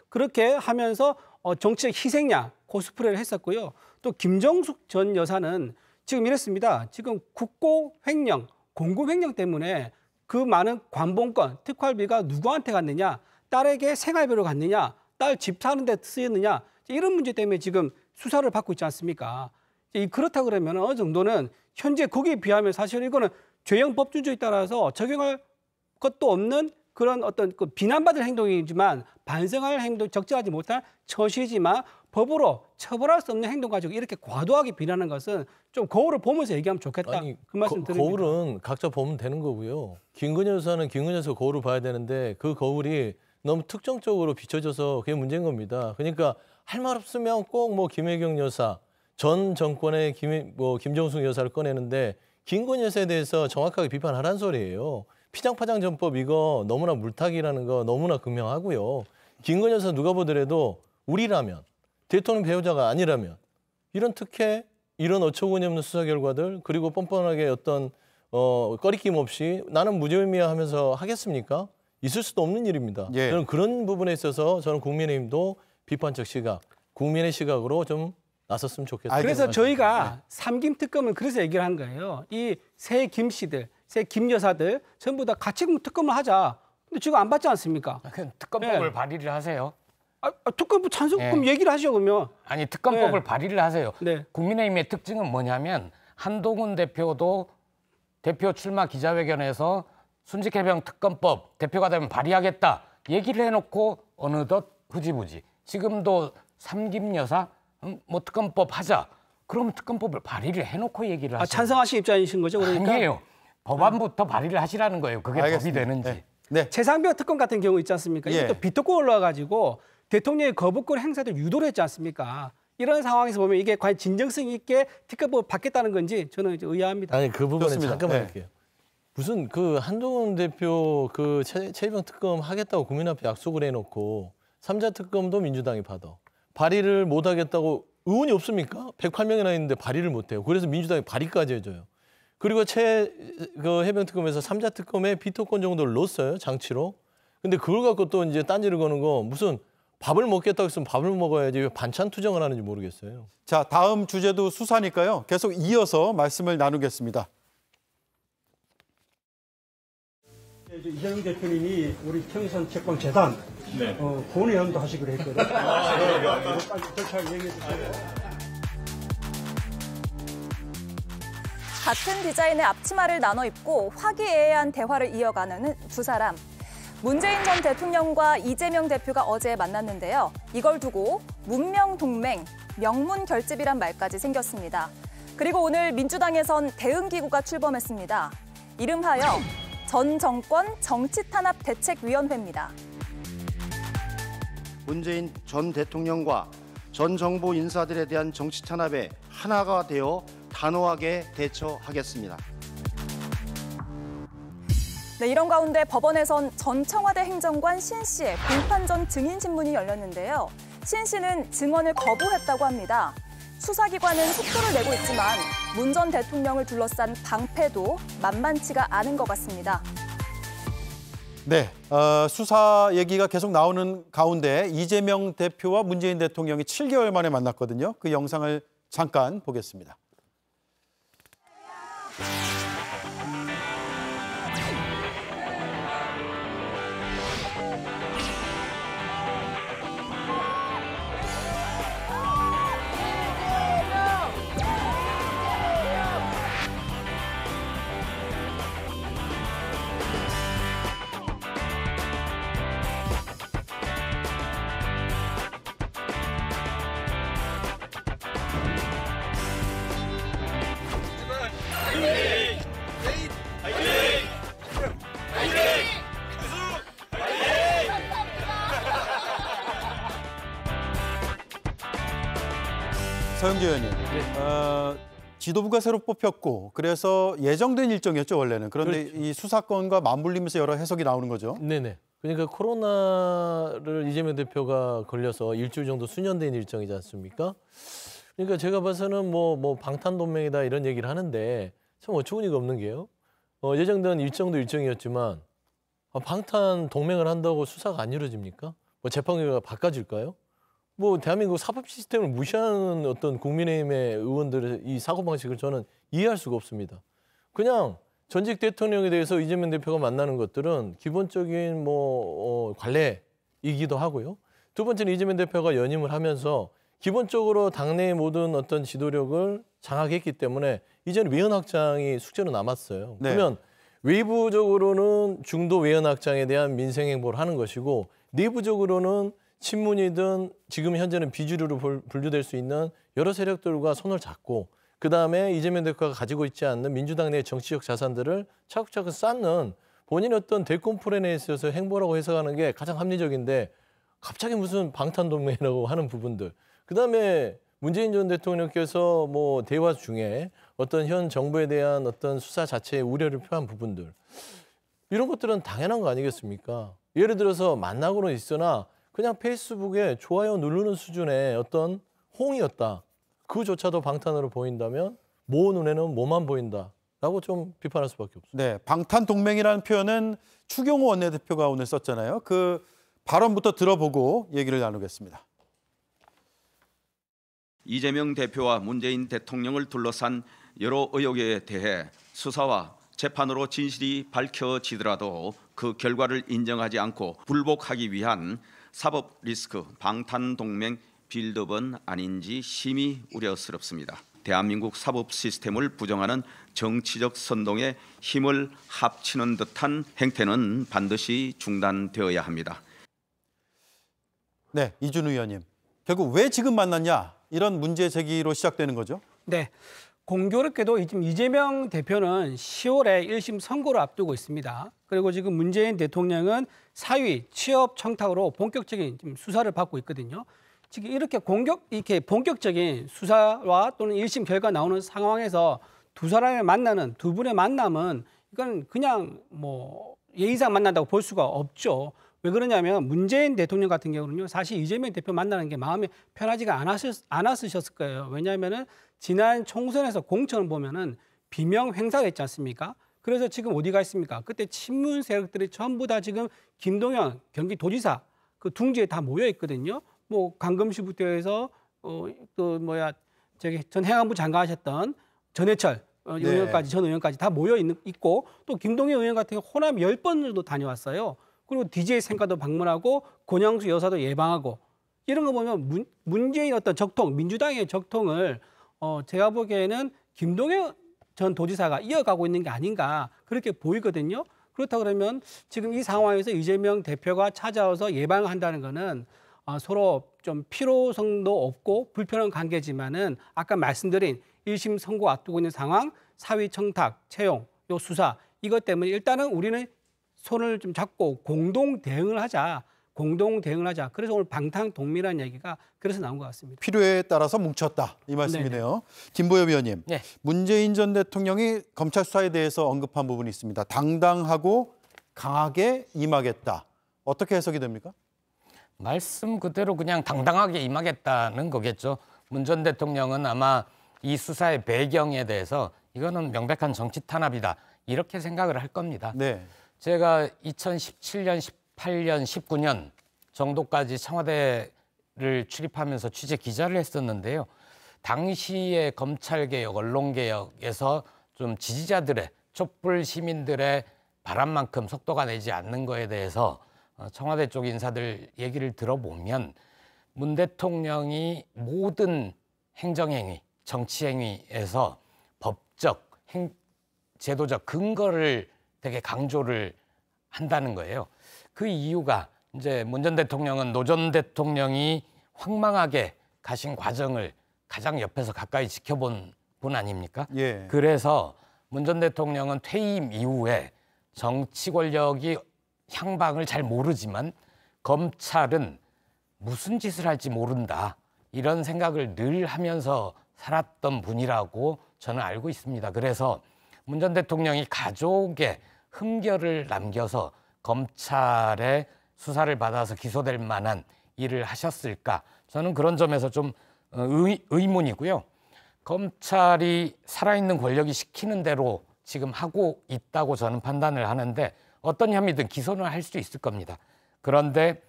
그렇게 하면서 어, 정치적 희생양 코스프레를 그 했었고요. 또 김정숙 전 여사는 지금 이랬습니다. 지금 국고 횡령, 공급 횡령 때문에 그 많은 관봉권, 특활비가 누구한테 갔느냐, 딸에게 생활비로 갔느냐, 딸 집 사는 데 쓰였느냐 이런 문제 때문에 지금 수사를 받고 있지 않습니까? 그렇다 그러면 어느 정도는 현재 거기에 비하면 사실 이거는 죄형 법준주에 따라서 적용할 것도 없는 그런 어떤 그 비난받을 행동이지만 반성할 행동 적절하지 못한 처시지만 법으로 처벌할 수 없는 행동 가지고 이렇게 과도하게 비난하는 것은 좀 거울을 보면서 얘기하면 좋겠다. 아니, 그 말씀 드립니다. 거울은 각자 보면 되는 거고요. 김근현 수사는 김근현 수사 거울을 봐야 되는데 그 거울이 너무 특정적으로 비춰져서 그게 문제인 겁니다. 그러니까 할 말 없으면 꼭 뭐 김혜경 여사 전 정권의 김, 뭐 김정숙 여사를 꺼내는데 김건희 여사에 대해서 정확하게 비판하라 소리예요. 피장파장 전법 이거 너무나 물타기라는 거 너무나 극명하고요 김건희 여사 누가 보더라도 우리라면 대통령 배우자가 아니라면 이런 특혜, 이런 어처구니 없는 수사 결과들 그리고 뻔뻔하게 어떤 어, 꺼리낌 없이 나는 무죄의미야 하면서 하겠습니까? 있을 수도 없는 일입니다. 예. 저는 그런 부분에 있어서 저는 국민의힘도 비판적 시각, 국민의 시각으로 좀 나섰으면 좋겠습니다. 그래서 저희가 네. 삼김 특검을 그래서 얘기를 한 거예요. 이 새 김씨들 김 여사들 전부 다 같이 특검을 하자. 근데 지금 안 받지 않습니까? 아, 그럼 특검법을 네. 발의를 하세요. 아, 아 특검법 찬성 네. 그럼 얘기를 하시죠 그러면. 아니 특검법을 네. 발의를 하세요. 네. 국민의힘의 특징은 뭐냐면 한동훈 대표도 대표 출마 기자회견에서 순직해병 특검법 대표가 되면 발의하겠다 얘기를 해놓고 어느덧 흐지부지. 지금도 삼김 여사 음, 뭐 특검법 하자. 그럼 특검법을 발의를 해놓고 얘기를 아, 하세요 아, 찬성하신 입장이신 거죠? 그러니까? 아니에요. 법안부터 발의를 하시라는 거예요. 그게 알겠습니다. 법이 되는지. 네. 네. 최상병 특검 같은 경우 있지 않습니까? 예. 이것도 비토고 올라와가지고 대통령의 거부권 행사를 유도를 했지 않습니까? 이런 상황에서 보면 이게 과연 진정성 있게 특검을 뭐 받겠다는 건지 저는 의아합니다. 아니 그 부분에 좋습니다. 잠깐만 네. 할게요. 무슨 그 한동훈 대표 그 최, 최일병 특검 하겠다고 국민앞에 약속을 해놓고 삼자 특검도 민주당이 받아 발의를 못 하겠다고 의원이 없습니까? 108명이나 있는데 발의를 못 해요. 그래서 민주당이 발의까지 해줘요. 그리고 최 그 해병 특검에서 삼자 특검에 비토권 정도를 넣었어요 장치로. 근데 그걸 갖고 또 이제 딴지를 거는 거 무슨 밥을 먹겠다고 했으면 밥을 먹어야지 왜 반찬 투정을 하는지 모르겠어요. 자 다음 주제도 수사니까요. 계속 이어서 말씀을 나누겠습니다. 이재명 대표님이 우리 평산 채권재단 네. 어, 고뇌 연도 하시기로 했거든요. 아, 네. 네. 네. 절차 얘기해 주세요. 같은 디자인의 앞치마를 나눠 입고 화기애애한 대화를 이어가는 두 사람. 문재인 전 대통령과 이재명 대표가 어제 만났는데요. 이걸 두고 문명 동맹, 명문 결집이란 말까지 생겼습니다. 그리고 오늘 민주당에선 대응기구가 출범했습니다. 이름하여 전 정권 정치탄압 대책위원회입니다. 문재인 전 대통령과 전 정부 인사들에 대한 정치 탄압에 하나가 되어 단호하게 대처하겠습니다. 네, 이런 가운데 법원에선 전 청와대 행정관 신 씨의 공판 전 증인 신문이 열렸는데요. 신 씨는 증언을 거부했다고 합니다. 수사기관은 속도를 내고 있지만 문 전 대통령을 둘러싼 방패도 만만치가 않은 것 같습니다. 네, 어, 수사 얘기가 계속 나오는 가운데 이재명 대표와 문재인 대통령이 7개월 만에 만났거든요. 그 영상을 잠깐 보겠습니다. Thank you. 이은주 의원님. 네. 네. 어, 지도부가 새로 뽑혔고 그래서 예정된 일정이었죠 원래는. 그런데 그렇죠. 이수사권과 맞물리면서 여러 해석이 나오는 거죠. 네네. 그러니까 코로나를 이재명 대표가 걸려서 일주일 정도 수년된 일정이지 않습니까? 그러니까 제가 봐서는 뭐뭐 뭐 방탄동맹이다 이런 얘기를 하는데 참 어처구니가 없는 게요. 어, 예정된 일정도 일정이었지만 아, 방탄 동맹을 한다고 수사가 안 이루어집니까? 뭐 재판결과 가 바꿔질까요? 뭐 대한민국 사법 시스템을 무시하는 어떤 국민의힘의 의원들의 이 사고방식을 저는 이해할 수가 없습니다. 그냥 전직 대통령에 대해서 이재명 대표가 만나는 것들은 기본적인 뭐 어, 관례이기도 하고요. 두 번째는 이재명 대표가 연임을 하면서 기본적으로 당내의 모든 어떤 지도력을 장악했기 때문에 이제는 외연 확장이 숙제로 남았어요. 네. 그러면 외부적으로는 중도 외연 확장에 대한 민생 행보를 하는 것이고 내부적으로는 친문이든 지금 현재는 비주류로 분류될 수 있는 여러 세력들과 손을 잡고 그다음에 이재명 대표가 가지고 있지 않는 민주당 내 정치적 자산들을 차곡차곡 쌓는 본인 어떤 대권 프레에 있어서 행보라고 해석하는 게 가장 합리적인데 갑자기 무슨 방탄동맹이라고 하는 부분들 그다음에 문재인 전 대통령께서 뭐 대화 중에 어떤 현 정부에 대한 어떤 수사 자체에 우려를 표한 부분들 이런 것들은 당연한 거 아니겠습니까? 예를 들어서 만나고는 있으나 그냥 페이스북에 좋아요 누르는 수준의 어떤 홍이었다. 그조차도 방탄으로 보인다면 모 눈에는 뭐만 보인다. 라고 좀 비판할 수밖에 없어요. 네, 방탄 동맹이라는 표현은 추경호 원내대표가 오늘 썼잖아요. 그 발언부터 들어보고 얘기를 나누겠습니다. 이재명 대표와 문재인 대통령을 둘러싼 여러 의혹에 대해 수사와 재판으로 진실이 밝혀지더라도 그 결과를 인정하지 않고 불복하기 위한 사법 리스크 방탄 동맹 빌드업은 아닌지 심히 우려스럽습니다. 대한민국 사법 시스템을 부정하는 정치적 선동에 힘을 합치는 듯한 행태는 반드시 중단되어야 합니다. 네, 이준우 의원님. 결국 왜 지금 만났냐? 이런 문제 제기로 시작되는 거죠? 네. 공교롭게도 지금 이재명 대표는 10월에 1심 선고를 앞두고 있습니다. 그리고 지금 문재인 대통령은 사위 취업 청탁으로 본격적인 수사를 받고 있거든요. 지금 이렇게 공격 이렇게 본격적인 수사와 또는 1심 결과 나오는 상황에서 두 사람의 만나는 두 분의 만남은 이건 그냥 뭐 예의상 만난다고 볼 수가 없죠. 왜 그러냐면 문재인 대통령 같은 경우는요 사실 이재명 대표 만나는 게 마음에 편하지가 않았으셨, 않았으셨을 거예요. 왜냐하면은 지난 총선에서 공천을 보면은 비명 행사가 있지 않습니까? 그래서 지금 어디가 있습니까? 그때 친문 세력들이 전부 다 지금 김동현 경기도지사 그 둥지에 다 모여 있거든요. 뭐 강금시부터 해서 어또 뭐야 저기 전 행안부 장관하셨던 전해철 어, 네. 의원까지 전 의원까지 다 모여 있는, 있고 또김동현 의원 같은 경우 호남 열0번 정도 다녀왔어요. 그리고 DJ 생가도 방문하고 권영수 여사도 예방하고 이런 거 보면 문, 문재인 어떤 적통 민주당의 적통을 어, 제가 보기에는 김동현 전 도지사가 이어가고 있는 게 아닌가 그렇게 보이거든요. 그렇다 그러면 지금 이 상황에서 이재명 대표가 찾아와서 예방한다는 거는 어, 서로 좀 피로성도 없고 불편한 관계지만은 아까 말씀드린 1심 선고 앞두고 있는 상황, 사위 청탁, 채용, 요 수사 이것 때문에 일단은 우리는 손을 좀 잡고 공동 대응을 하자. 공동 대응하자. 그래서 오늘 방탄동미란 얘기가 그래서 나온 것 같습니다. 필요에 따라서 뭉쳤다 이 말씀이네요. 네네. 네. 김보엽 위원님, 네. 문재인 전 대통령이 검찰 수사에 대해서 언급한 부분이 있습니다. 당당하고 강하게 임하겠다. 어떻게 해석이 됩니까? 말씀 그대로 그냥 당당하게 임하겠다는 거겠죠. 문 전 대통령은 아마 이 수사의 배경에 대해서 이거는 명백한 정치 탄압이다 이렇게 생각을 할 겁니다. 네. 제가 2017년 2 8년 19년 정도까지 청와대를 출입하면서 취재 기자를 했었는데요. 당시의 검찰개혁, 언론개혁에서 좀 지지자들의 촛불 시민들의 바람만큼 속도가 내지 않는 거에 대해서 어, 청와대 쪽 인사들 얘기를 들어보면 문 대통령이 모든 행정행위, 정치행위에서 법적, 행, 제도적 근거를 되게 강조를 한다는 거예요. 그 이유가 이제 문전 대통령은 노전 대통령이 황망하게 가신 과정을 가장 옆에서 가까이 지켜본 분 아닙니까? 예. 그래서 문전 대통령은 퇴임 이후에 정치 권력이 향방을 잘 모르지만 검찰은 무슨 짓을 할지 모른다 이런 생각을 늘 하면서 살았던 분이라고 저는 알고 있습니다. 그래서 문전 대통령이 가족의 흠결을 남겨서 검찰의 수사를 받아서 기소될 만한 일을 하셨을까? 저는 그런 점에서 좀 어, 의, 의문이고요. 검찰이 살아있는 권력이 시키는 대로 지금 하고 있다고 저는 판단을 하는데 어떤 혐의든 기소는 할 수 있을 겁니다. 그런데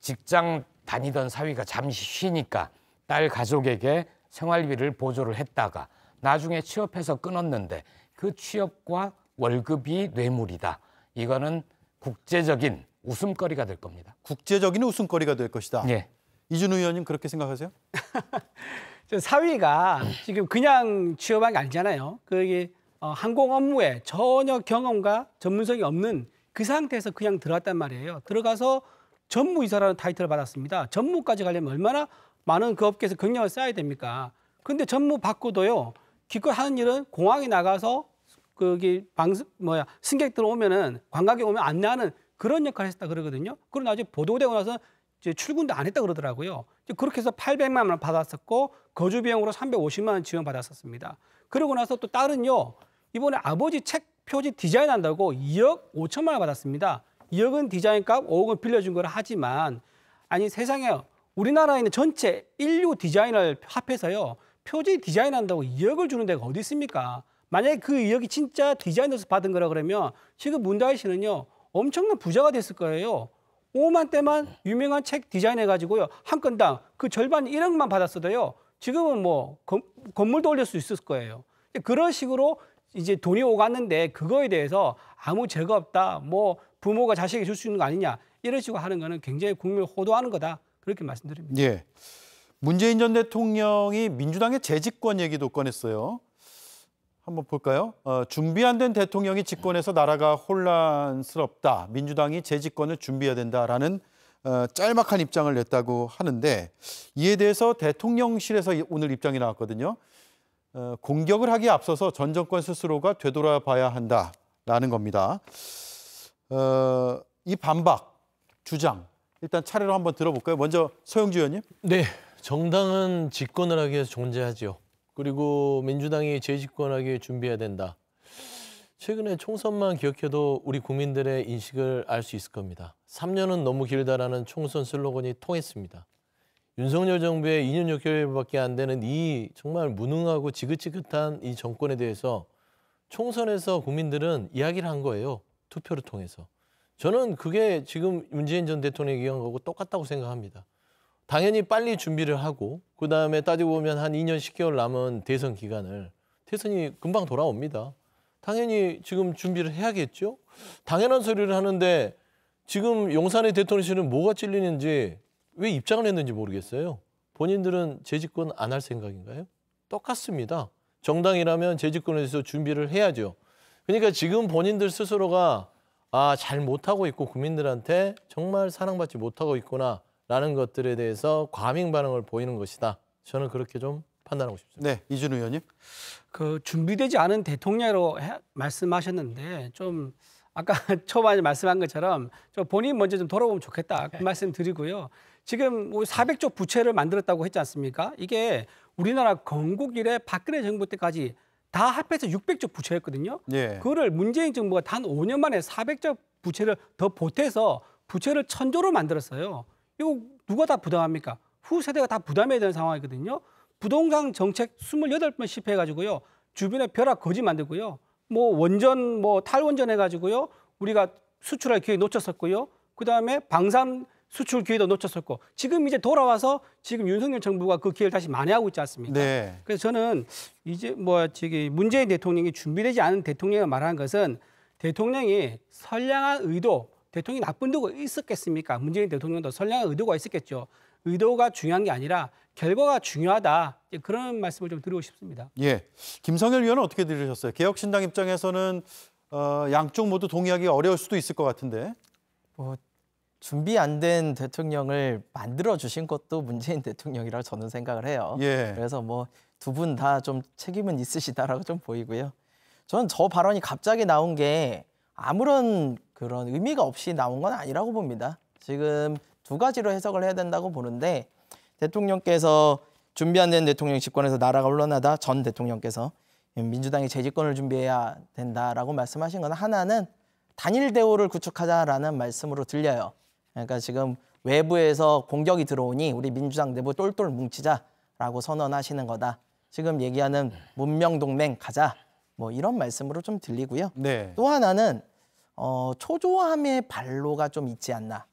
직장 다니던 사위가 잠시 쉬니까 딸 가족에게 생활비를 보조를 했다가 나중에 취업해서 끊었는데 그 취업과 월급이 뇌물이다. 이거는 국제적인 웃음거리가 될 겁니다. 국제적인 웃음거리가 될 것이다. 예. 이준우 의원님 그렇게 생각하세요? 사위가 지금 그냥 취업한 게 아니잖아요. 그게 어, 항공 업무에 전혀 경험과 전문성이 없는 그 상태에서 그냥 들어갔단 말이에요. 들어가서 전무이사라는 타이틀을 받았습니다. 전무까지 가려면 얼마나 많은 그 업계에서 경력을 쌓아야 됩니까? 근데 전무 받고도요, 기껏 하는 일은 공항에 나가서 거기 그, 방 뭐야 승객들 오면은 관광객 오면 안내하는 그런 역할을 했다 그러거든요. 그리고 나중에 보도되고 나서 이제 출근도 안 했다 그러더라고요. 그렇게 해서 800만 원 받았었고 거주 비용으로 350만 원 지원 받았었습니다. 그러고 나서 또 딸은요 이번에 아버지 책 표지 디자인한다고 2억 5천만 원 받았습니다. 2억은 디자인값, 5억은 빌려준 거라 하지만 아니 세상에 우리나라에 있는 전체 인류 디자인을 합해서요 표지 디자인한다고 2억을 주는 데가 어디 있습니까? 만약에 그 인력이 진짜 디자이너에서 받은 거라 그러면 지금 문다혜 씨는요 엄청난 부자가 됐을 거예요. 5만 대만 유명한 책 디자인해가지고요 한 건당 그 절반 1억만 받았어도요 지금은 뭐 거, 건물도 올릴 수 있을 거예요. 그런 식으로 이제 돈이 오갔는데 그거에 대해서 아무 죄가 없다. 뭐 부모가 자식에게 줄 수 있는 거 아니냐 이런 식으로 하는 거는 굉장히 국민을 호도하는 거다 그렇게 말씀드립니다. 예. 문재인 전 대통령이 민주당의 재집권 얘기도 꺼냈어요. 한번 볼까요? 어, 준비 안 된 대통령이 집권해서 나라가 혼란스럽다. 민주당이 재집권을 준비해야 된다라는 어, 짤막한 입장을 냈다고 하는데 이에 대해서 대통령실에서 오늘 입장이 나왔거든요. 어, 공격을 하기에 앞서서 전 정권 스스로가 되돌아봐야 한다라는 겁니다. 어, 이 반박, 주장 일단 차례로 한번 들어볼까요? 먼저 서영주 의원님. 네, 정당은 집권을 하기 위해서 존재하죠. 그리고 민주당이 재집권하기 준비해야 된다. 최근에 총선만 기억해도 우리 국민들의 인식을 알 수 있을 겁니다. 3년은 너무 길다라는 총선 슬로건이 통했습니다. 윤석열 정부의 2년 6개월밖에 안 되는 이 정말 무능하고 지긋지긋한 이 정권에 대해서 총선에서 국민들은 이야기를 한 거예요. 투표를 통해서. 저는 그게 지금 문재인 전 대통령이 얘기한 거고 똑같다고 생각합니다. 당연히 빨리 준비를 하고 그 다음에 따지고 보면 한 2년 10개월 남은 대선 기간을 대선이 금방 돌아옵니다. 당연히 지금 준비를 해야겠죠. 당연한 소리를 하는데 지금 용산의 대통령실은 뭐가 찔리는지 왜 입장을 했는지 모르겠어요. 본인들은 재집권 안 할 생각인가요? 똑같습니다. 정당이라면 재집권을해서 준비를 해야죠. 그러니까 지금 본인들 스스로가 아, 잘 못하고 있고 국민들한테 정말 사랑받지 못하고 있구나 라는 것들에 대해서 과민 반응을 보이는 것이다. 저는 그렇게 좀 판단하고 싶습니다. 네, 이준 의원님. 그 준비되지 않은 대통령으로 해, 말씀하셨는데 좀 아까 초반에 말씀한 것처럼 저 본인 먼저 좀 돌아보면 좋겠다 그 네. 말씀 드리고요. 지금 400조 뭐 부채를 만들었다고 했지 않습니까? 이게 우리나라 건국 이래 박근혜 정부 때까지 다 합해서 600조 부채였거든요. 예. 그거를 문재인 정부가 단 5년 만에 400조 부채를 더 보태서 부채를 천조로 만들었어요. 이거 누가 다 부담합니까? 후세대가 다 부담해야 되는 상황이거든요. 부동산 정책 28번 실패해가지고요. 주변에 벼락 거지 만들고요. 뭐 원전, 뭐 탈원전 해가지고요. 우리가 수출할 기회 놓쳤었고요. 그 다음에 방산 수출 기회도 놓쳤었고 지금 이제 돌아와서 지금 윤석열 정부가 그 기회를 다시 만회하고 있지 않습니까? 네. 그래서 저는 이제 뭐 저기 문재인 대통령이 준비되지 않은 대통령이 말하는 것은 대통령이 선량한 의도 대통령이 나쁜 의도가 있었겠습니까? 문재인 대통령도 선량한 의도가 있었겠죠. 의도가 중요한 게 아니라 결과가 중요하다. 그런 말씀을 좀 드리고 싶습니다. 예, 김성일 위원은 어떻게 들으셨어요? 개혁신당 입장에서는 어, 양쪽 모두 동의하기 어려울 수도 있을 것 같은데. 뭐 준비 안 된 대통령을 만들어 주신 것도 문재인 대통령이라 저는 생각을 해요. 예. 그래서 뭐 두 분 다 좀 책임은 있으시다라고 좀 보이고요. 저는 저 발언이 갑자기 나온 게 아무런 그런 의미가 없이 나온 건 아니라고 봅니다. 지금 두 가지로 해석을 해야 된다고 보는데 대통령께서 준비 안 된 대통령 집권에서 나라가 혼란하다 전 대통령께서 민주당이 재집권을 준비해야 된다라고 말씀하신 건 하나는 단일 대우를 구축하자라는 말씀으로 들려요. 그러니까 지금 외부에서 공격이 들어오니 우리 민주당 내부 똘똘 뭉치자라고 선언하시는 거다. 지금 얘기하는 문명 동맹 가자. 뭐 이런 말씀으로 좀 들리고요. 네. 또 하나는 어, 초조함의 발로가 좀 있지 않나.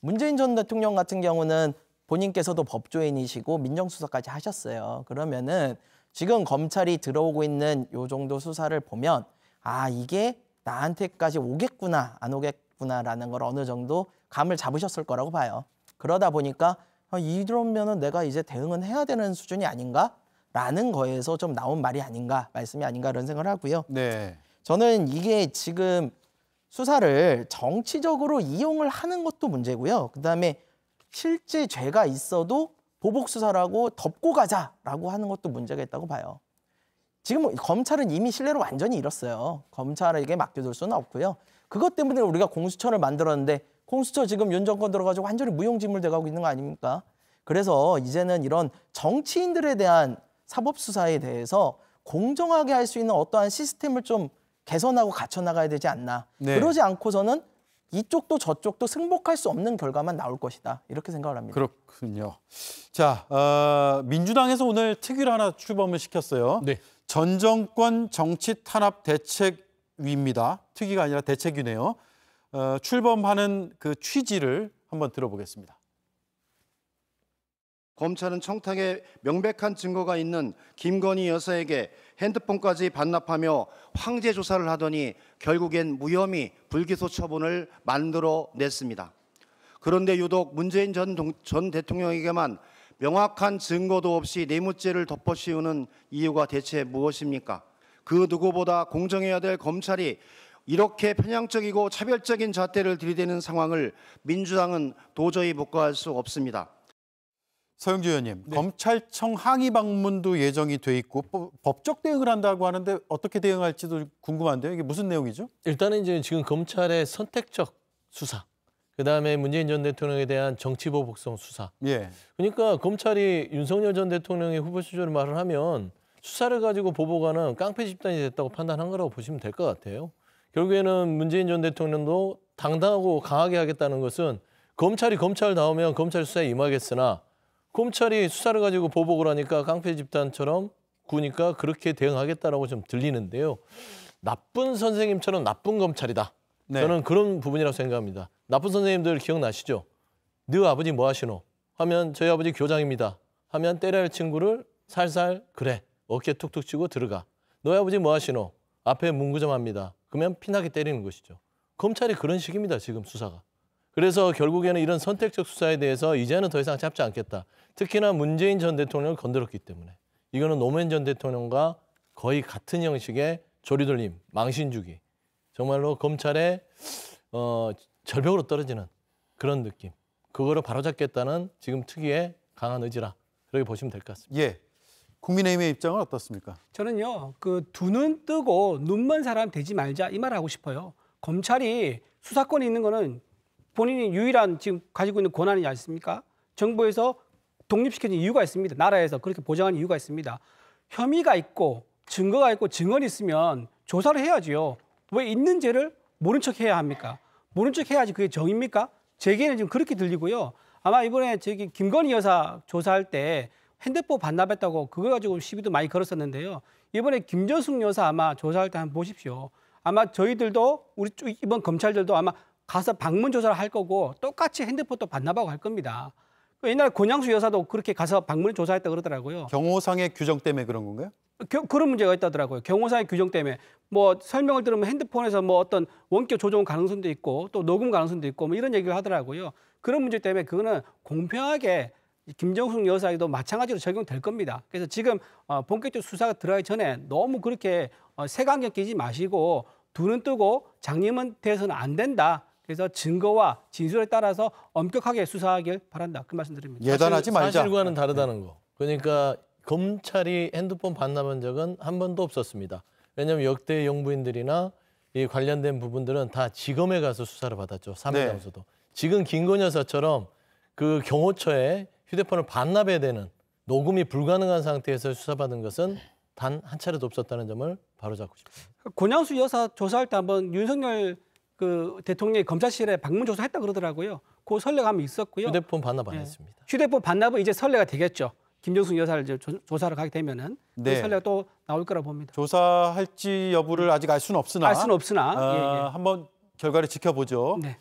문재인 전 대통령 같은 경우는 본인께서도 법조인이시고 민정수석까지 하셨어요. 그러면은 지금 검찰이 들어오고 있는 요 정도 수사를 보면 아 이게 나한테까지 오겠구나 안 오겠구나라는 걸 어느 정도 감을 잡으셨을 거라고 봐요. 그러다 보니까 아, 이러면은 내가 이제 대응은 해야 되는 수준이 아닌가? 라는 거에서 좀 나온 말이 아닌가 말씀이 아닌가 이런 생각을 하고요. 네. 저는 이게 지금 수사를 정치적으로 이용을 하는 것도 문제고요. 그다음에 실제 죄가 있어도 보복 수사라고 덮고 가자라고 하는 것도 문제가 있다고 봐요. 지금 검찰은 이미 신뢰를 완전히 잃었어요. 검찰에게 맡겨둘 수는 없고요. 그것 때문에 우리가 공수처를 만들었는데 공수처 지금 윤 정권 들어가지고 완전히 무용지물 돼가고 있는 거 아닙니까? 그래서 이제는 이런 정치인들에 대한 사법 수사에 대해서 공정하게 할 수 있는 어떠한 시스템을 좀 개선하고 갖춰 나가야 되지 않나. 네. 그러지 않고서는 이쪽도 저쪽도 승복할 수 없는 결과만 나올 것이다. 이렇게 생각을 합니다. 그렇군요. 자, 어, 민주당에서 오늘 특위를 하나 출범을 시켰어요. 네. 전 정권 정치 탄압 대책위입니다. 특위가 아니라 대책위네요. 어, 출범하는 그 취지를 한번 들어보겠습니다. 검찰은 청탁에 명백한 증거가 있는 김건희 여사에게 핸드폰까지 반납하며 황제 조사를 하더니 결국엔 무혐의 불기소 처분을 만들어 냈습니다. 그런데 유독 문재인 전, 동, 전 대통령에게만 명확한 증거도 없이 내무죄를 덮어씌우는 이유가 대체 무엇입니까? 그 누구보다 공정해야 될 검찰이 이렇게 편향적이고 차별적인 잣대를 들이대는 상황을 민주당은 도저히 복구할 수 없습니다. 서영주 의원님, 네. 검찰청 항의 방문도 예정이 돼 있고 법적 대응을 한다고 하는데 어떻게 대응할지도 궁금한데요. 이게 무슨 내용이죠? 일단은 이제 지금 검찰의 선택적 수사, 그다음에 문재인 전 대통령에 대한 정치보복성 수사. 예. 그러니까 검찰이 윤석열 전 대통령의 후보 수조를 말을 하면 수사를 가지고 보복하는 깡패 집단이 됐다고 판단한 거라고 보시면 될 것 같아요. 결국에는 문재인 전 대통령도 당당하고 강하게 하겠다는 것은 검찰이 검찰다우면 검찰 수사에 임하겠으나 검찰이 수사를 가지고 보복을 하니까 깡패 집단처럼 구니까 그렇게 대응하겠다라고 좀 들리는데요. 나쁜 선생님처럼 나쁜 검찰이다. 네. 저는 그런 부분이라고 생각합니다. 나쁜 선생님들 기억나시죠? 너 네 아버지 뭐 하시노? 하면 저희 아버지 교장입니다. 하면 때려야 할 친구를 살살 그래 어깨 툭툭 치고 들어가. 너희 아버지 뭐 하시노? 앞에 문구점 합니다. 그러면 피나게 때리는 것이죠. 검찰이 그런 식입니다. 지금 수사가. 그래서 결국에는 이런 선택적 수사에 대해서 이제는 더 이상 잡지 않겠다. 특히나 문재인 전 대통령을 건드렸기 때문에 이거는 노무현 전 대통령과 거의 같은 형식의 조리돌림, 망신주기, 정말로 검찰의 어, 절벽으로 떨어지는 그런 느낌. 그거를 바로잡겠다는 지금 특유의 강한 의지라 그렇게 보시면 될 것 같습니다. 예. 국민의힘의 입장은 어떻습니까? 저는요, 그 두 눈 뜨고 눈먼 사람 되지 말자 이 말 하고 싶어요. 검찰이 수사권이 있는 거는 본인이 유일한 지금 가지고 있는 권한이지 않십니까 정부에서 독립시켜진 이유가 있습니다. 나라에서 그렇게 보장한 이유가 있습니다. 혐의가 있고 증거가 있고 증언이 있으면 조사를 해야지요. 왜 있는 죄를 모른 척 해야 합니까? 모른 척 해야지 그게 정입니까? 제게는 지금 그렇게 들리고요. 아마 이번에 저기 김건희 여사 조사할 때 핸드폰 반납했다고 그거 가지고 시비도 많이 걸었었는데요. 이번에 김전숙 여사 아마 조사할 때 한번 보십시오. 아마 저희들도 우리 이번 검찰들도 아마 가서 방문 조사를 할 거고 똑같이 핸드폰도 받나봐고할 겁니다. 그 옛날 권양수 여사도 그렇게 가서 방문 조사했다 그러더라고요. 경호상의 규정 때문에 그런 건가요? 겨, 그런 문제가 있다더라고요. 경호상의 규정 때문에 뭐 설명을 들으면 핸드폰에서 뭐 어떤 원격 조종 가능성도 있고 또 녹음 가능성도 있고 뭐 이런 얘기를 하더라고요. 그런 문제 때문에 그거는 공평하게 김정숙 여사에도 마찬가지로 적용될 겁니다. 그래서 지금 어, 본격적 수사가 들어가기 전에 너무 그렇게 어, 세간경 끼지 마시고 두눈 뜨고 장님은 돼서는 안 된다. 그래서 증거와 진술에 따라서 엄격하게 수사하길 바란다. 그 말씀드립니다. 예. 예단하지 말자. 사실과는 다르다는 네. 거. 그러니까 검찰이 핸드폰 반납한 적은 한 번도 없었습니다. 왜냐하면 역대 영부인들이나 이 관련된 부분들은 다 지검에 가서 수사를 받았죠. 사면사소도 네. 지금 김건 여사처럼 그 경호처에 휴대폰을 반납해야 되는 녹음이 불가능한 상태에서 수사받은 것은 단 한 차례도 없었다는 점을 바로잡고 싶습니다. 권양수 여사 조사할 때 한번 윤석열 그 대통령이 검찰실에 방문 조사했다 그러더라고요. 그설례감이 있었고요. 휴대폰 반납 안 네. 했습니다. 휴대폰 반납은 이제 설례가 되겠죠. 김정숙 여사를 이제 조, 사를 가게 되면은 그 네. 그 설레가 또 나올 거라 봅니다. 조사할지 여부를 아직 알 수는 없으나 알 수는 없으나 어, 예, 예. 한번 결과를 지켜보죠. 네.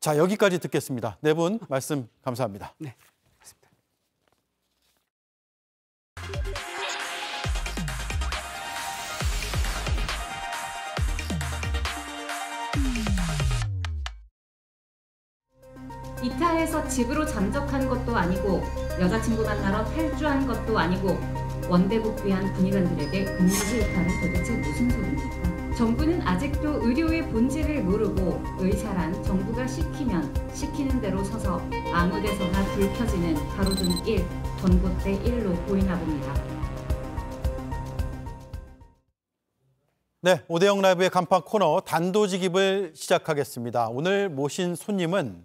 자 여기까지 듣겠습니다. 네 분 말씀 감사합니다. 네. 기타에서 집으로 잠적한 것도 아니고 여자친구 만나러 탈주한 것도 아니고 원대복귀한 군의들에게 근무지 일탈 도대체 무슨 소리입니까? 정부는 아직도 의료의 본질을 모르고 의사란 정부가 시키면 시키는 대로 서서 아무 데서나 불 켜지는 가로등 1, 전봇대 1로 보이나 봅니다. 네, 오대영 라이브의 간판 코너 단도직입을 시작하겠습니다. 오늘 모신 손님은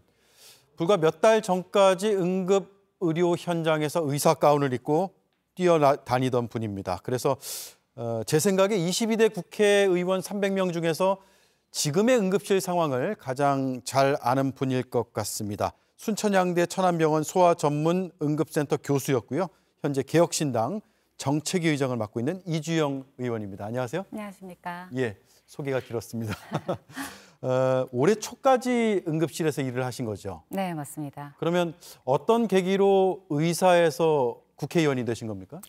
불과 몇 달 전까지 응급 의료 현장에서 의사 가운을 입고 뛰어다니던 분입니다. 그래서 어, 제 생각에 22대 국회의원 300명 중에서 지금의 응급실 상황을 가장 잘 아는 분일 것 같습니다. 순천향대 천안병원 소아전문 응급센터 교수였고요. 현재 개혁신당 정책위 의장을 맡고 있는 이주영 의원입니다. 안녕하세요. 안녕하십니까. 예, 소개가 길었습니다. 어, 올해 초까지 응급실에서 일을 하신 거죠? 네, 맞습니다. 그러면 어떤 계기로 의사에서 국회의원이 되신 겁니까?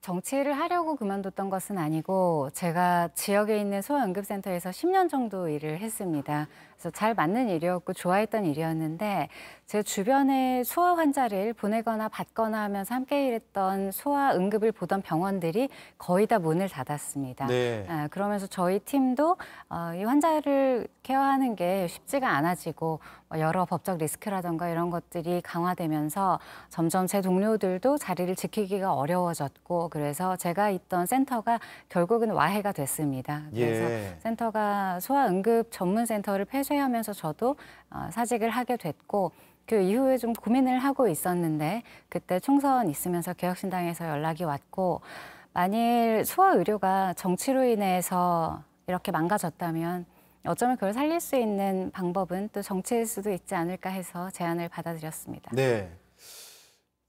정치를 하려고 그만뒀던 것은 아니고 제가 지역에 있는 소아응급센터에서 10년 정도 일을 했습니다. 그래서 잘 맞는 일이었고 좋아했던 일이었는데 제 주변에 소아 환자를 보내거나 받거나 하면서 함께 일했던 소아 응급을 보던 병원들이 거의 다 문을 닫았습니다. 네. 아, 그러면서 저희 팀도 어, 이 환자를 케어하는 게 쉽지가 않아지고 뭐 여러 법적 리스크라던가 이런 것들이 강화되면서 점점 제 동료들도 자리를 지키기가 어려워졌고 그래서 제가 있던 센터가 결국은 와해가 됐습니다. 그래서 예. 센터가 소아 응급 전문 센터를 폐쇄 취재하면서 저도 어, 사직을 하게 됐고 그 이후에 좀 고민을 하고 있었는데 그때 총선 있으면서 개혁신당에서 연락이 왔고 만일 소아 의료가 정치로 인해서 이렇게 망가졌다면 어쩌면 그걸 살릴 수 있는 방법은 또 정치일 수도 있지 않을까 해서 제안을 받아들였습니다. 네.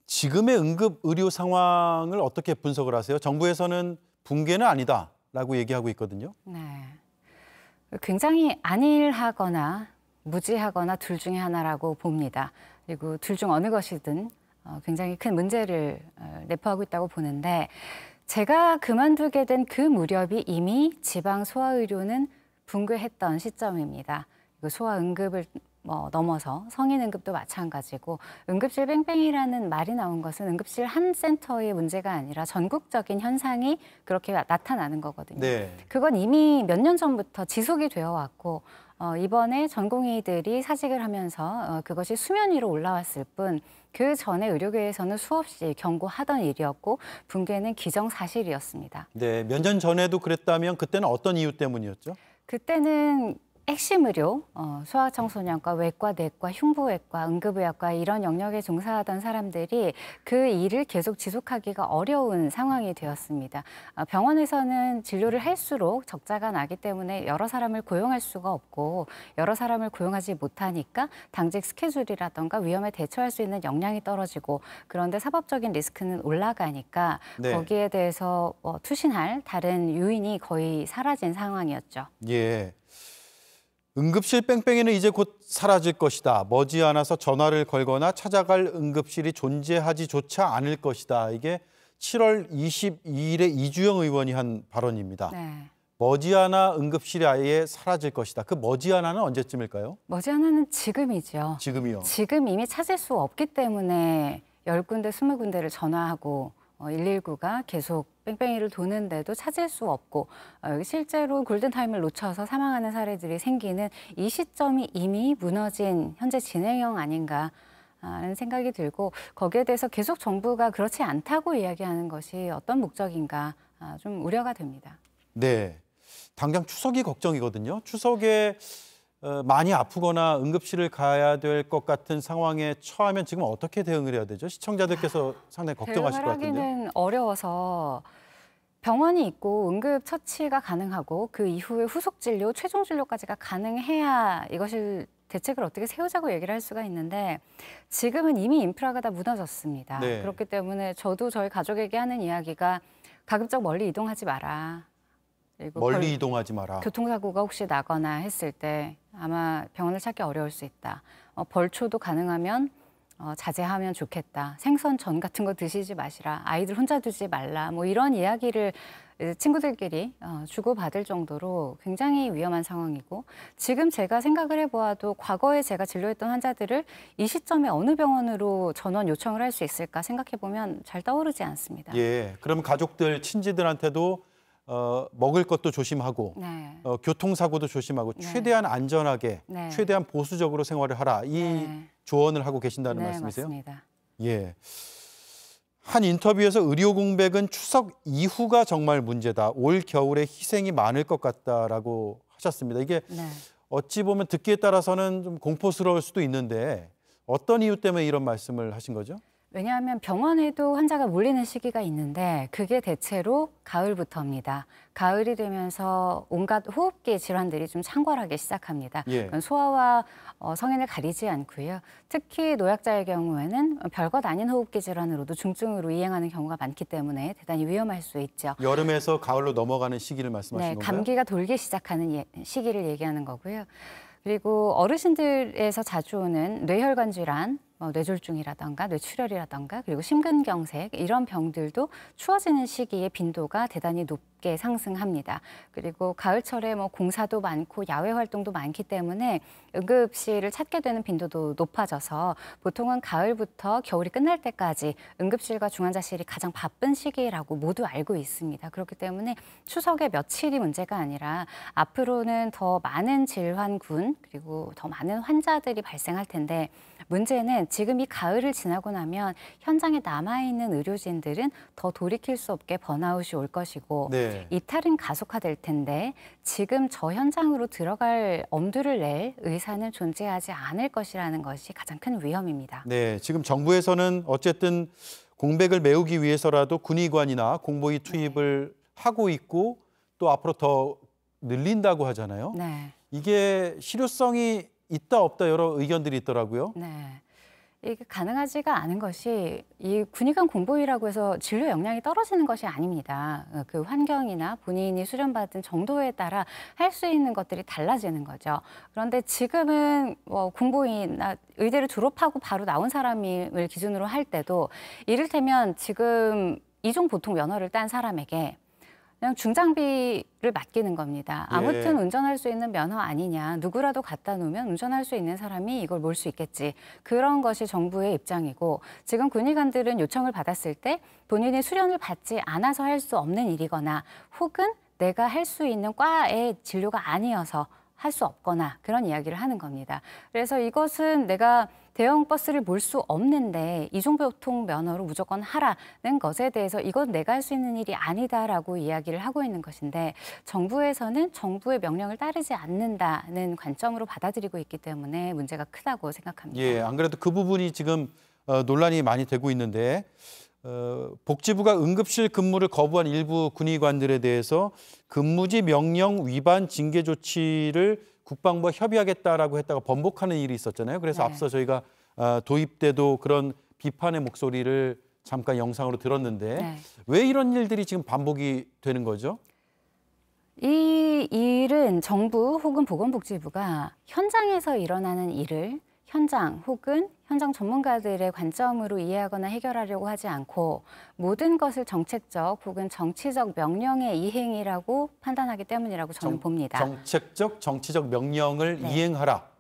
지금의 응급 의료 상황을 어떻게 분석을 하세요? 정부에서는 붕괴는 아니다라고 얘기하고 있거든요. 네. 굉장히 안일하거나 무지하거나 둘 중에 하나라고 봅니다. 그리고 둘 중 어느 것이든 어, 굉장히 큰 문제를 어, 내포하고 있다고 보는데 제가 그만두게 된 그 무렵이 이미 지방 소아의료는 붕괴했던 시점입니다. 그 소아응급을 뭐 넘어서 성인 응급도 마찬가지고 응급실 뺑뺑이라는 말이 나온 것은 응급실 한 센터의 문제가 아니라 전국적인 현상이 그렇게 나타나는 거거든요. 네. 그건 이미 몇 년 전부터 지속이 되어 왔고 어, 이번에 전공의들이 사직을 하면서 어, 그것이 수면 위로 올라왔을 뿐 그 전에 의료계에서는 수없이 경고하던 일이었고 붕괴는 기정사실이었습니다. 네, 몇 년 전에도 그랬다면 그때는 어떤 이유 때문이었죠? 그때는 핵심 의료, 어, 소아청소년과 외과, 내과, 흉부외과, 응급의학과 이런 영역에 종사하던 사람들이 그 일을 계속 지속하기가 어려운 상황이 되었습니다. 어, 병원에서는 진료를 할수록 적자가 나기 때문에 여러 사람을 고용할 수가 없고 여러 사람을 고용하지 못하니까 당직 스케줄이라던가 위험에 대처할 수 있는 역량이 떨어지고 그런데 사법적인 리스크는 올라가니까 네. 거기에 대해서 어, 투신할 다른 유인이 거의 사라진 상황이었죠. 예. 응급실 뺑뺑이는 이제 곧 사라질 것이다. 머지않아서 전화를 걸거나 찾아갈 응급실이 존재하지조차 않을 것이다. 이게 7월 22일에 이주영 의원이 한 발언입니다. 네. 머지않아 응급실이 아예 사라질 것이다. 그 머지않아는 언제쯤일까요? 머지않아는 지금이죠. 지금이요. 지금 이미 찾을 수 없기 때문에 10군데, 20군데를 전화하고 119가 어, 계속 뺑뺑이를 도는데도 찾을 수 없고 어, 실제로 골든타임을 놓쳐서 사망하는 사례들이 생기는 이 시점이 이미 무너진 현재 진행형 아닌가 아, 라는 생각이 들고 거기에 대해서 계속 정부가 그렇지 않다고 이야기하는 것이 어떤 목적인가 아, 좀 우려가 됩니다. 네. 당장 추석이 걱정이거든요. 추석에 어, 많이 아프거나 응급실을 가야 될 것 같은 상황에 처하면 지금 어떻게 대응을 해야 되죠? 시청자들께서 상당히 걱정하실 것 같은데요. 대응하기는 어려워서 병원이 있고 응급 처치가 가능하고 그 이후에 후속 진료, 최종 진료까지가 가능해야 이것을 대책을 어떻게 세우자고 얘기를 할 수가 있는데 지금은 이미 인프라가 다 무너졌습니다. 네. 그렇기 때문에 저도 저희 가족에게 하는 이야기가 가급적 멀리 이동하지 마라. 그리고 멀리 이동하지 마라. 교통사고가 혹시 나거나 했을 때 아마 병원을 찾기 어려울 수 있다. 어, 벌초도 가능하면 어, 자제하면 좋겠다. 생선 전 같은 거 드시지 마시라. 아이들 혼자 두지 말라. 뭐 이런 이야기를 친구들끼리 어, 주고받을 정도로 굉장히 위험한 상황이고 지금 제가 생각을 해보아도 과거에 제가 진료했던 환자들을 이 시점에 어느 병원으로 전원 요청을 할 수 있을까 생각해보면 잘 떠오르지 않습니다. 예, 그럼 가족들, 친지들한테도 어, 먹을 것도 조심하고 네. 어, 교통사고도 조심하고 네. 최대한 안전하게 네. 최대한 보수적으로 생활을 하라 이 네. 조언을 하고 계신다는 말씀이세요? 맞습니다. 예. 한 인터뷰에서 의료 공백은 추석 이후가 정말 문제다. 올 겨울에 희생이 많을 것 같다라고 하셨습니다. 이게 어찌 보면 듣기에 따라서는 좀 공포스러울 수도 있는데 어떤 이유 때문에 이런 말씀을 하신 거죠? 왜냐하면 병원에도 환자가 몰리는 시기가 있는데 그게 대체로 가을부터입니다. 가을이 되면서 온갖 호흡기 질환들이 좀 창궐하기 시작합니다. 예. 소아와 어, 성인을 가리지 않고요. 특히 노약자의 경우에는 별것 아닌 호흡기 질환으로도 중증으로 이행하는 경우가 많기 때문에 대단히 위험할 수 있죠. 여름에서 가을로 넘어가는 시기를 말씀하시는 네, 건가요? 감기가 돌기 시작하는 예, 시기를 얘기하는 거고요. 그리고 어르신들에서 자주 오는 뇌혈관 질환, 뭐 뇌졸중이라던가 뇌출혈이라던가 그리고 심근경색 이런 병들도 추워지는 시기에 빈도가 대단히 높게 상승합니다. 그리고 가을철에 뭐 공사도 많고 야외 활동도 많기 때문에 응급실을 찾게 되는 빈도도 높아져서 보통은 가을부터 겨울이 끝날 때까지 응급실과 중환자실이 가장 바쁜 시기라고 모두 알고 있습니다. 그렇기 때문에 추석에 며칠이 문제가 아니라 앞으로는 더 많은 질환군 그리고 더 많은 환자들이 발생할 텐데 문제는 지금 이 가을을 지나고 나면 현장에 남아있는 의료진들은 더 돌이킬 수 없게 번아웃이 올 것이고 네. 이탈은 가속화될 텐데 지금 저 현장으로 들어갈 엄두를 낼 의사는 존재하지 않을 것이라는 것이 가장 큰 위험입니다. 네, 지금 정부에서는 어쨌든 공백을 메우기 위해서라도 군의관이나 공보위 투입을 네. 하고 있고 또 앞으로 더 늘린다고 하잖아요. 네. 이게 실효성이 있다 없다 여러 의견들이 있더라고요. 네. 이게 가능하지가 않은 것이 이 군의관 공보위라고 해서 진료 역량이 떨어지는 것이 아닙니다. 어, 그 환경이나 본인이 수련받은 정도에 따라 할 수 있는 것들이 달라지는 거죠. 그런데 지금은 뭐 공보위나 의대를 졸업하고 바로 나온 사람을 기준으로 할 때도 이를테면 지금 이종 보통 면허를 딴 사람에게 그냥 중장비를 맡기는 겁니다. 예. 아무튼 예. 운전할 수 있는 면허 아니냐. 누구라도 갖다 놓으면 운전할 수 있는 사람이 이걸 몰 수 있겠지. 그런 것이 정부의 입장이고 지금 군의관들은 요청을 받았을 때 본인이 수련을 받지 않아서 할 수 없는 일이거나 혹은 내가 할 수 있는 과의 진료가 아니어서 할 수 없거나 그런 이야기를 하는 겁니다. 그래서 이것은 내가 대형 버스를 몰 수 없는데 이종교통 면허로 무조건 하라는 것에 대해서 이건 내가 할 수 있는 일이 아니다라고 이야기를 하고 있는 것인데 정부에서는 정부의 명령을 따르지 않는다는 관점으로 받아들이고 있기 때문에 문제가 크다고 생각합니다. 예, 안 그래도 그 부분이 지금 어, 논란이 많이 되고 있는데 어, 복지부가 응급실 근무를 거부한 일부 군의관들에 대해서 근무지 명령 위반 징계 조치를 국방부와 협의하겠다라고 했다가 번복하는 일이 있었잖아요. 그래서 네. 앞서 저희가 아, 도입 때도 그런 비판의 목소리를 잠깐 영상으로 들었는데 네. 왜 이런 일들이 지금 반복이 되는 거죠? 이 일은 정부 혹은 보건복지부가 현장에서 일어나는 일을 현장 혹은 현장 전문가들의 관점으로 이해하거나 해결하려고 하지 않고 모든 것을 정책적 혹은 정치적 명령의 이행이라고 판단하기 때문이라고 저는 정, 봅니다. 정책적 정치적 명령을 네. 이행하라라는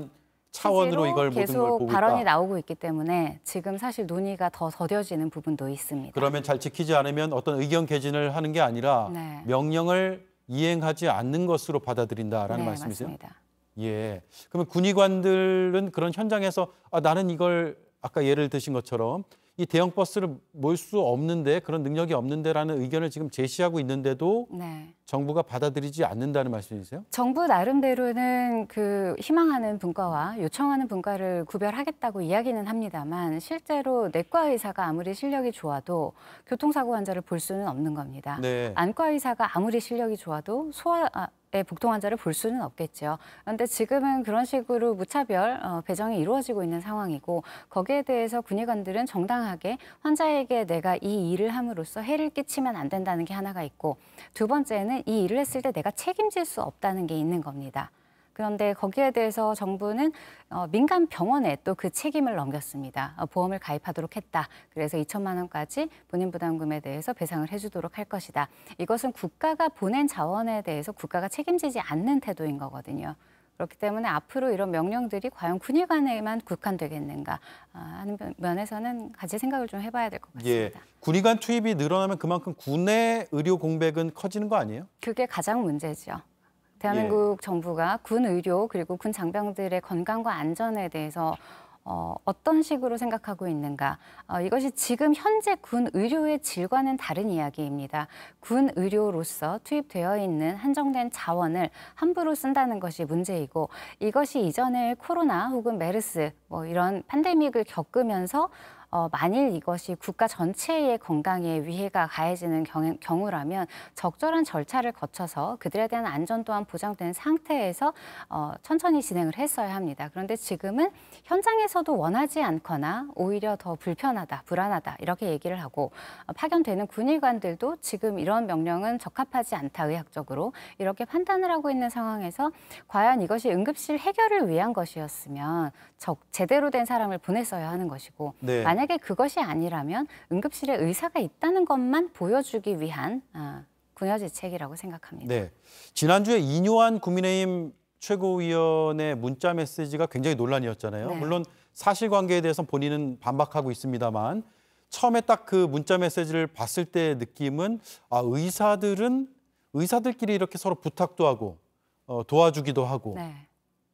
네. 차원으로 이걸 계속 발언이 있다. 나오고 있기 때문에 지금 사실 논의가 더 더뎌지는 부분도 있습니다. 그러면 잘 지키지 않으면 어떤 의견 개진을 하는 게 아니라 네. 명령을 이행하지 않는 것으로 받아들인다라는 네, 말씀이세요? 맞습니다. 예. 그러면 군의관들은 그런 현장에서 아, 나는 이걸 아까 예를 드신 것처럼 이 대형 버스를 몰 수 없는데 그런 능력이 없는데라는 의견을 지금 제시하고 있는데도 네. 정부가 받아들이지 않는다는 말씀이세요? 정부 나름대로는 그 희망하는 분과와 요청하는 분과를 구별하겠다고 이야기는 합니다만 실제로 내과 의사가 아무리 실력이 좋아도 교통사고 환자를 볼 수는 없는 겁니다. 네. 안과 의사가 아무리 실력이 좋아도 소아 아, 예, 복통 환자를 볼 수는 없겠죠. 그런데 지금은 그런 식으로 무차별 어, 배정이 이루어지고 있는 상황이고 거기에 대해서 군의관들은 정당하게 환자에게 내가 이 일을 함으로써 해를 끼치면 안 된다는 게 하나가 있고 두 번째는 이 일을 했을 때 내가 책임질 수 없다는 게 있는 겁니다. 그런데 거기에 대해서 정부는 어, 민간 병원에 또 그 책임을 넘겼습니다. 어, 보험을 가입하도록 했다. 그래서 2천만 원까지 본인 부담금에 대해서 배상을 해주도록 할 것이다. 이것은 국가가 보낸 자원에 대해서 국가가 책임지지 않는 태도인 거거든요. 그렇기 때문에 앞으로 이런 명령들이 과연 군의 간에만 국한되겠는가 아, 하는 면에서는 같이 생각을 좀 해봐야 될것 예. 같습니다. 예, 군의 간 투입이 늘어나면 그만큼 군의 의료 공백은 커지는 거 아니에요? 그게 가장 문제죠. 대한민국 예. 정부가 군 의료 그리고 군 장병들의 건강과 안전에 대해서 어, 어떤 식으로 생각하고 있는가. 어, 이것이 지금 현재 군 의료의 질과는 다른 이야기입니다. 군 의료로서 투입되어 있는 한정된 자원을 함부로 쓴다는 것이 문제이고 이것이 이전에 코로나 혹은 메르스 뭐 이런 팬데믹을 겪으면서 어, 만일 이것이 국가 전체의 건강에 위해가 가해지는 경, 경우라면 적절한 절차를 거쳐서 그들에 대한 안전 또한 보장된 상태에서 어, 천천히 진행을 했어야 합니다. 그런데 지금은 현장에서도 원하지 않거나 오히려 더 불편하다, 불안하다 이렇게 얘기를 하고 어, 파견되는 군의관들도 지금 이런 명령은 적합하지 않다 의학적으로 이렇게 판단을 하고 있는 상황에서 과연 이것이 응급실 해결을 위한 것이었으면 적, 제대로 된 사람을 보냈어야 하는 것이고 네. 만약에 그것이 아니라면 응급실에 의사가 있다는 것만 보여주기 위한 어, 아, 군여지책이라고 생각합니다. 네, 지난주에 이뇨한 국민의힘 최고위원의 문자 메시지가 굉장히 논란이었잖아요. 네. 물론 사실관계에 대해서 본인은 반박하고 있습니다만 처음에 딱 그 문자 메시지를 봤을 때 느낌은 아 의사들은 의사들끼리 이렇게 서로 부탁도 하고 어, 도와주기도 하고 네.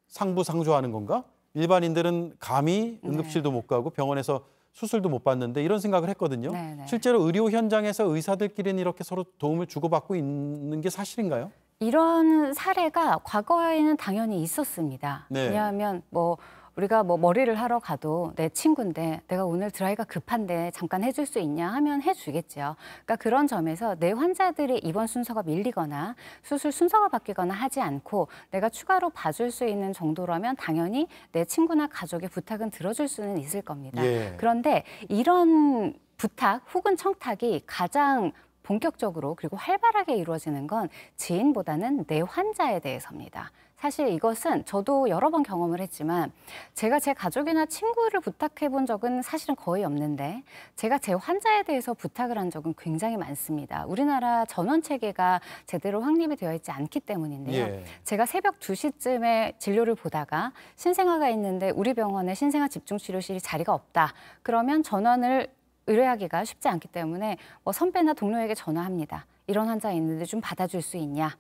상부상조하는 건가? 일반인들은 감히 네. 응급실도 네. 못 가고 병원에서 수술도 못 받는데 이런 생각을 했거든요. 네네. 네. 실제로 의료 현장에서 의사들끼리는 이렇게 서로 도움을 주고받고 있는 게 사실인가요? 이런 사례가 과거에는 당연히 있었습니다. 네. 왜냐하면 뭐 우리가 뭐 머리를 하러 가도 내 친구인데 내가 오늘 드라이가 급한데 잠깐 해줄 수 있냐 하면 해주겠죠. 그러니까 그런 점에서 내환자들이 입원 순서가 밀리거나 수술 순서가 바뀌거나 하지 않고 내가 추가로 봐줄 수 있는 정도라면 당연히 내 친구나 가족의 부탁은 들어줄 수는 있을 겁니다. 예. 그런데 이런 부탁 혹은 청탁이 가장 본격적으로 그리고 활발하게 이루어지는 건 지인보다는 내 환자에 대해서입니다. 사실 이것은 저도 여러 번 경험을 했지만 제가 제 가족이나 친구를 부탁해 본 적은 사실은 거의 없는데 제가 제 환자에 대해서 부탁을 한 적은 굉장히 많습니다. 우리나라 전원 체계가 제대로 확립이 되어 있지 않기 때문인데요. 예. 제가 새벽 2시쯤에 진료를 보다가 신생아가 있는데 우리 병원에 신생아 집중 치료실이 자리가 없다. 그러면 전원을 의뢰하기가 쉽지 않기 때문에 뭐 선배나 동료에게 전화합니다. 이런 환자 있는데 좀 받아줄 수 있냐?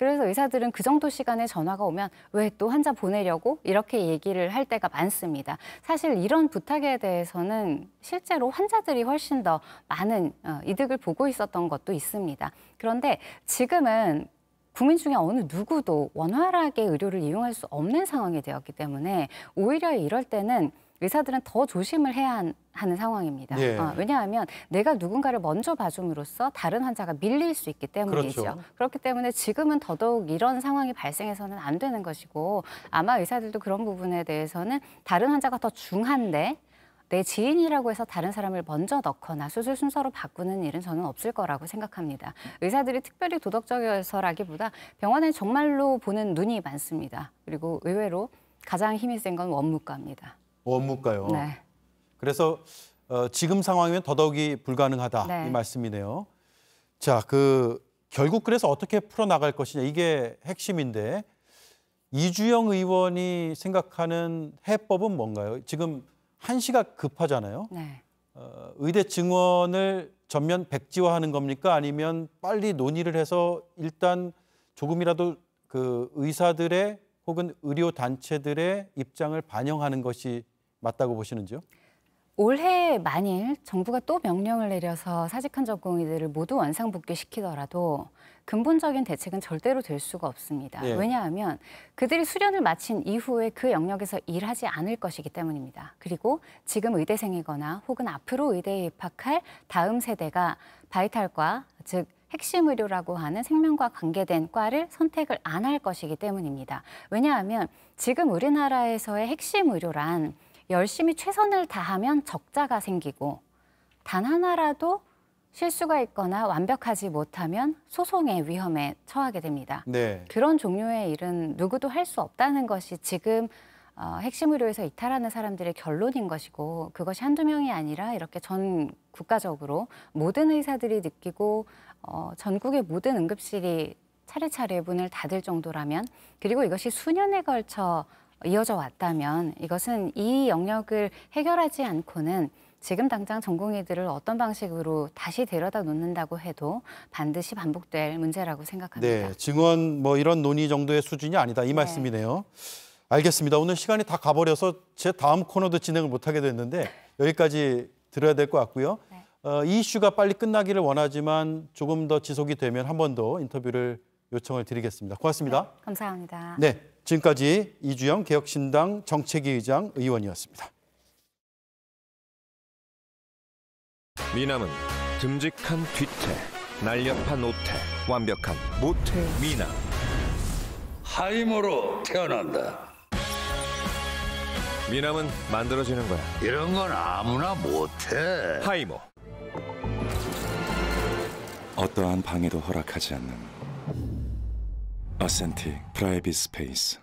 그래서 의사들은 그 정도 시간에 전화가 오면 왜 또 환자 보내려고 이렇게 얘기를 할 때가 많습니다. 사실 이런 부탁에 대해서는 실제로 환자들이 훨씬 더 많은 어, 이득을 보고 있었던 것도 있습니다. 그런데 지금은 국민 중에 어느 누구도 원활하게 의료를 이용할 수 없는 상황이 되었기 때문에 오히려 이럴 때는 의사들은 더 조심을 해야 하는 상황입니다. 예. 어, 왜냐하면 내가 누군가를 먼저 봐줌으로써 다른 환자가 밀릴 수 있기 때문이죠. 그렇죠. 그렇기 때문에 지금은 더더욱 이런 상황이 발생해서는 안 되는 것이고 아마 의사들도 그런 부분에 대해서는 다른 환자가 더 중한데 내 지인이라고 해서 다른 사람을 먼저 넣거나 수술 순서로 바꾸는 일은 저는 없을 거라고 생각합니다. 의사들이 특별히 도덕적이어서라기보다 병원에 정말로 보는 눈이 많습니다. 그리고 의외로 가장 힘이 센 건 원무과입니다. 원무가요. 네. 그래서 어, 지금 상황이면 더더욱이 불가능하다 네. 이 말씀이네요. 자, 그 결국 그래서 어떻게 풀어 나갈 것이냐 이게 핵심인데 이주영 의원이 생각하는 해법은 뭔가요? 지금 한시가 급하잖아요. 네. 어, 의대 증원을 전면 백지화하는 겁니까? 아니면 빨리 논의를 해서 일단 조금이라도 그 의사들의 혹은 의료 단체들의 입장을 반영하는 것이 맞다고 보시는지요? 올해 만일 정부가 또 명령을 내려서 사직한 적공이들을 모두 원상복귀시키더라도 근본적인 대책은 절대로 될 수가 없습니다. 예. 왜냐하면 그들이 수련을 마친 이후에 그 영역에서 일하지 않을 것이기 때문입니다. 그리고 지금 의대생이거나 혹은 앞으로 의대에 입학할 다음 세대가 바이탈과 즉 핵심 의료라고 하는 생명과 관계된 과를 선택을 안 할 것이기 때문입니다. 왜냐하면 지금 우리나라에서의 핵심 의료란 열심히 최선을 다하면 적자가 생기고 단 하나라도 실수가 있거나 완벽하지 못하면 소송의 위험에 처하게 됩니다. 네. 그런 종류의 일은 누구도 할 수 없다는 것이 지금 어, 핵심 의료에서 이탈하는 사람들의 결론인 것이고 그것이 한두 명이 아니라 이렇게 전 국가적으로 모든 의사들이 느끼고 어, 전국의 모든 응급실이 차례차례 문을 닫을 정도라면 그리고 이것이 수년에 걸쳐 이어져 왔다면 이것은 이 영역을 해결하지 않고는 지금 당장 전공의들을 어떤 방식으로 다시 데려다 놓는다고 해도 반드시 반복될 문제라고 생각합니다. 네, 증언 뭐 이런 논의 정도의 수준이 아니다 이 네. 말씀이네요. 알겠습니다. 오늘 시간이 다 가버려서 제 다음 코너도 진행을 못하게 됐는데 여기까지 들어야 될 것 같고요. 네. 어, 이 이슈가 빨리 끝나기를 원하지만 조금 더 지속이 되면 한 번 더 인터뷰를 요청을 드리겠습니다. 고맙습니다. 네, 감사합니다. 네, 지금까지 이주영 개혁신당 정책위 의장 의원이었습니다. 미남은 듬직한 뒤태, 날렵한 오태, 완벽한 모태 미남. 하이머로 태어난다. 미남은 만들어지는 거야. 이런 건 아무나 못해. 하이모 어떠한 방해도 허락하지 않는 어센틱 프라이빗 스페이스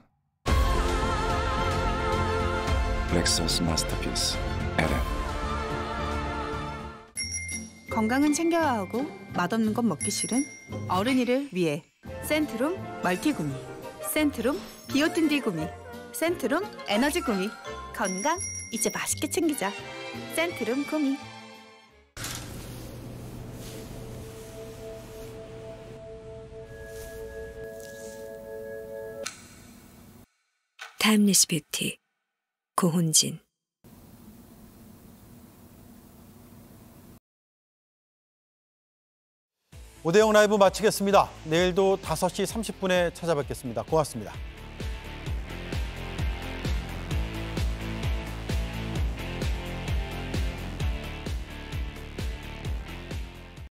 렉서스 마스터피스 LM 건강은 챙겨야 하고 맛없는 건 먹기 싫은 어른이를 위해 센트룸 멀티구미 센트룸 비오틴 디 구미 센트룸 에너지 구미 건강 이제 맛있게 챙기자 센트룸 구미 타임리스 뷰티 고혼진 오대영 라이브 마치겠습니다. 내일도 5시 30분에 찾아뵙겠습니다. 고맙습니다.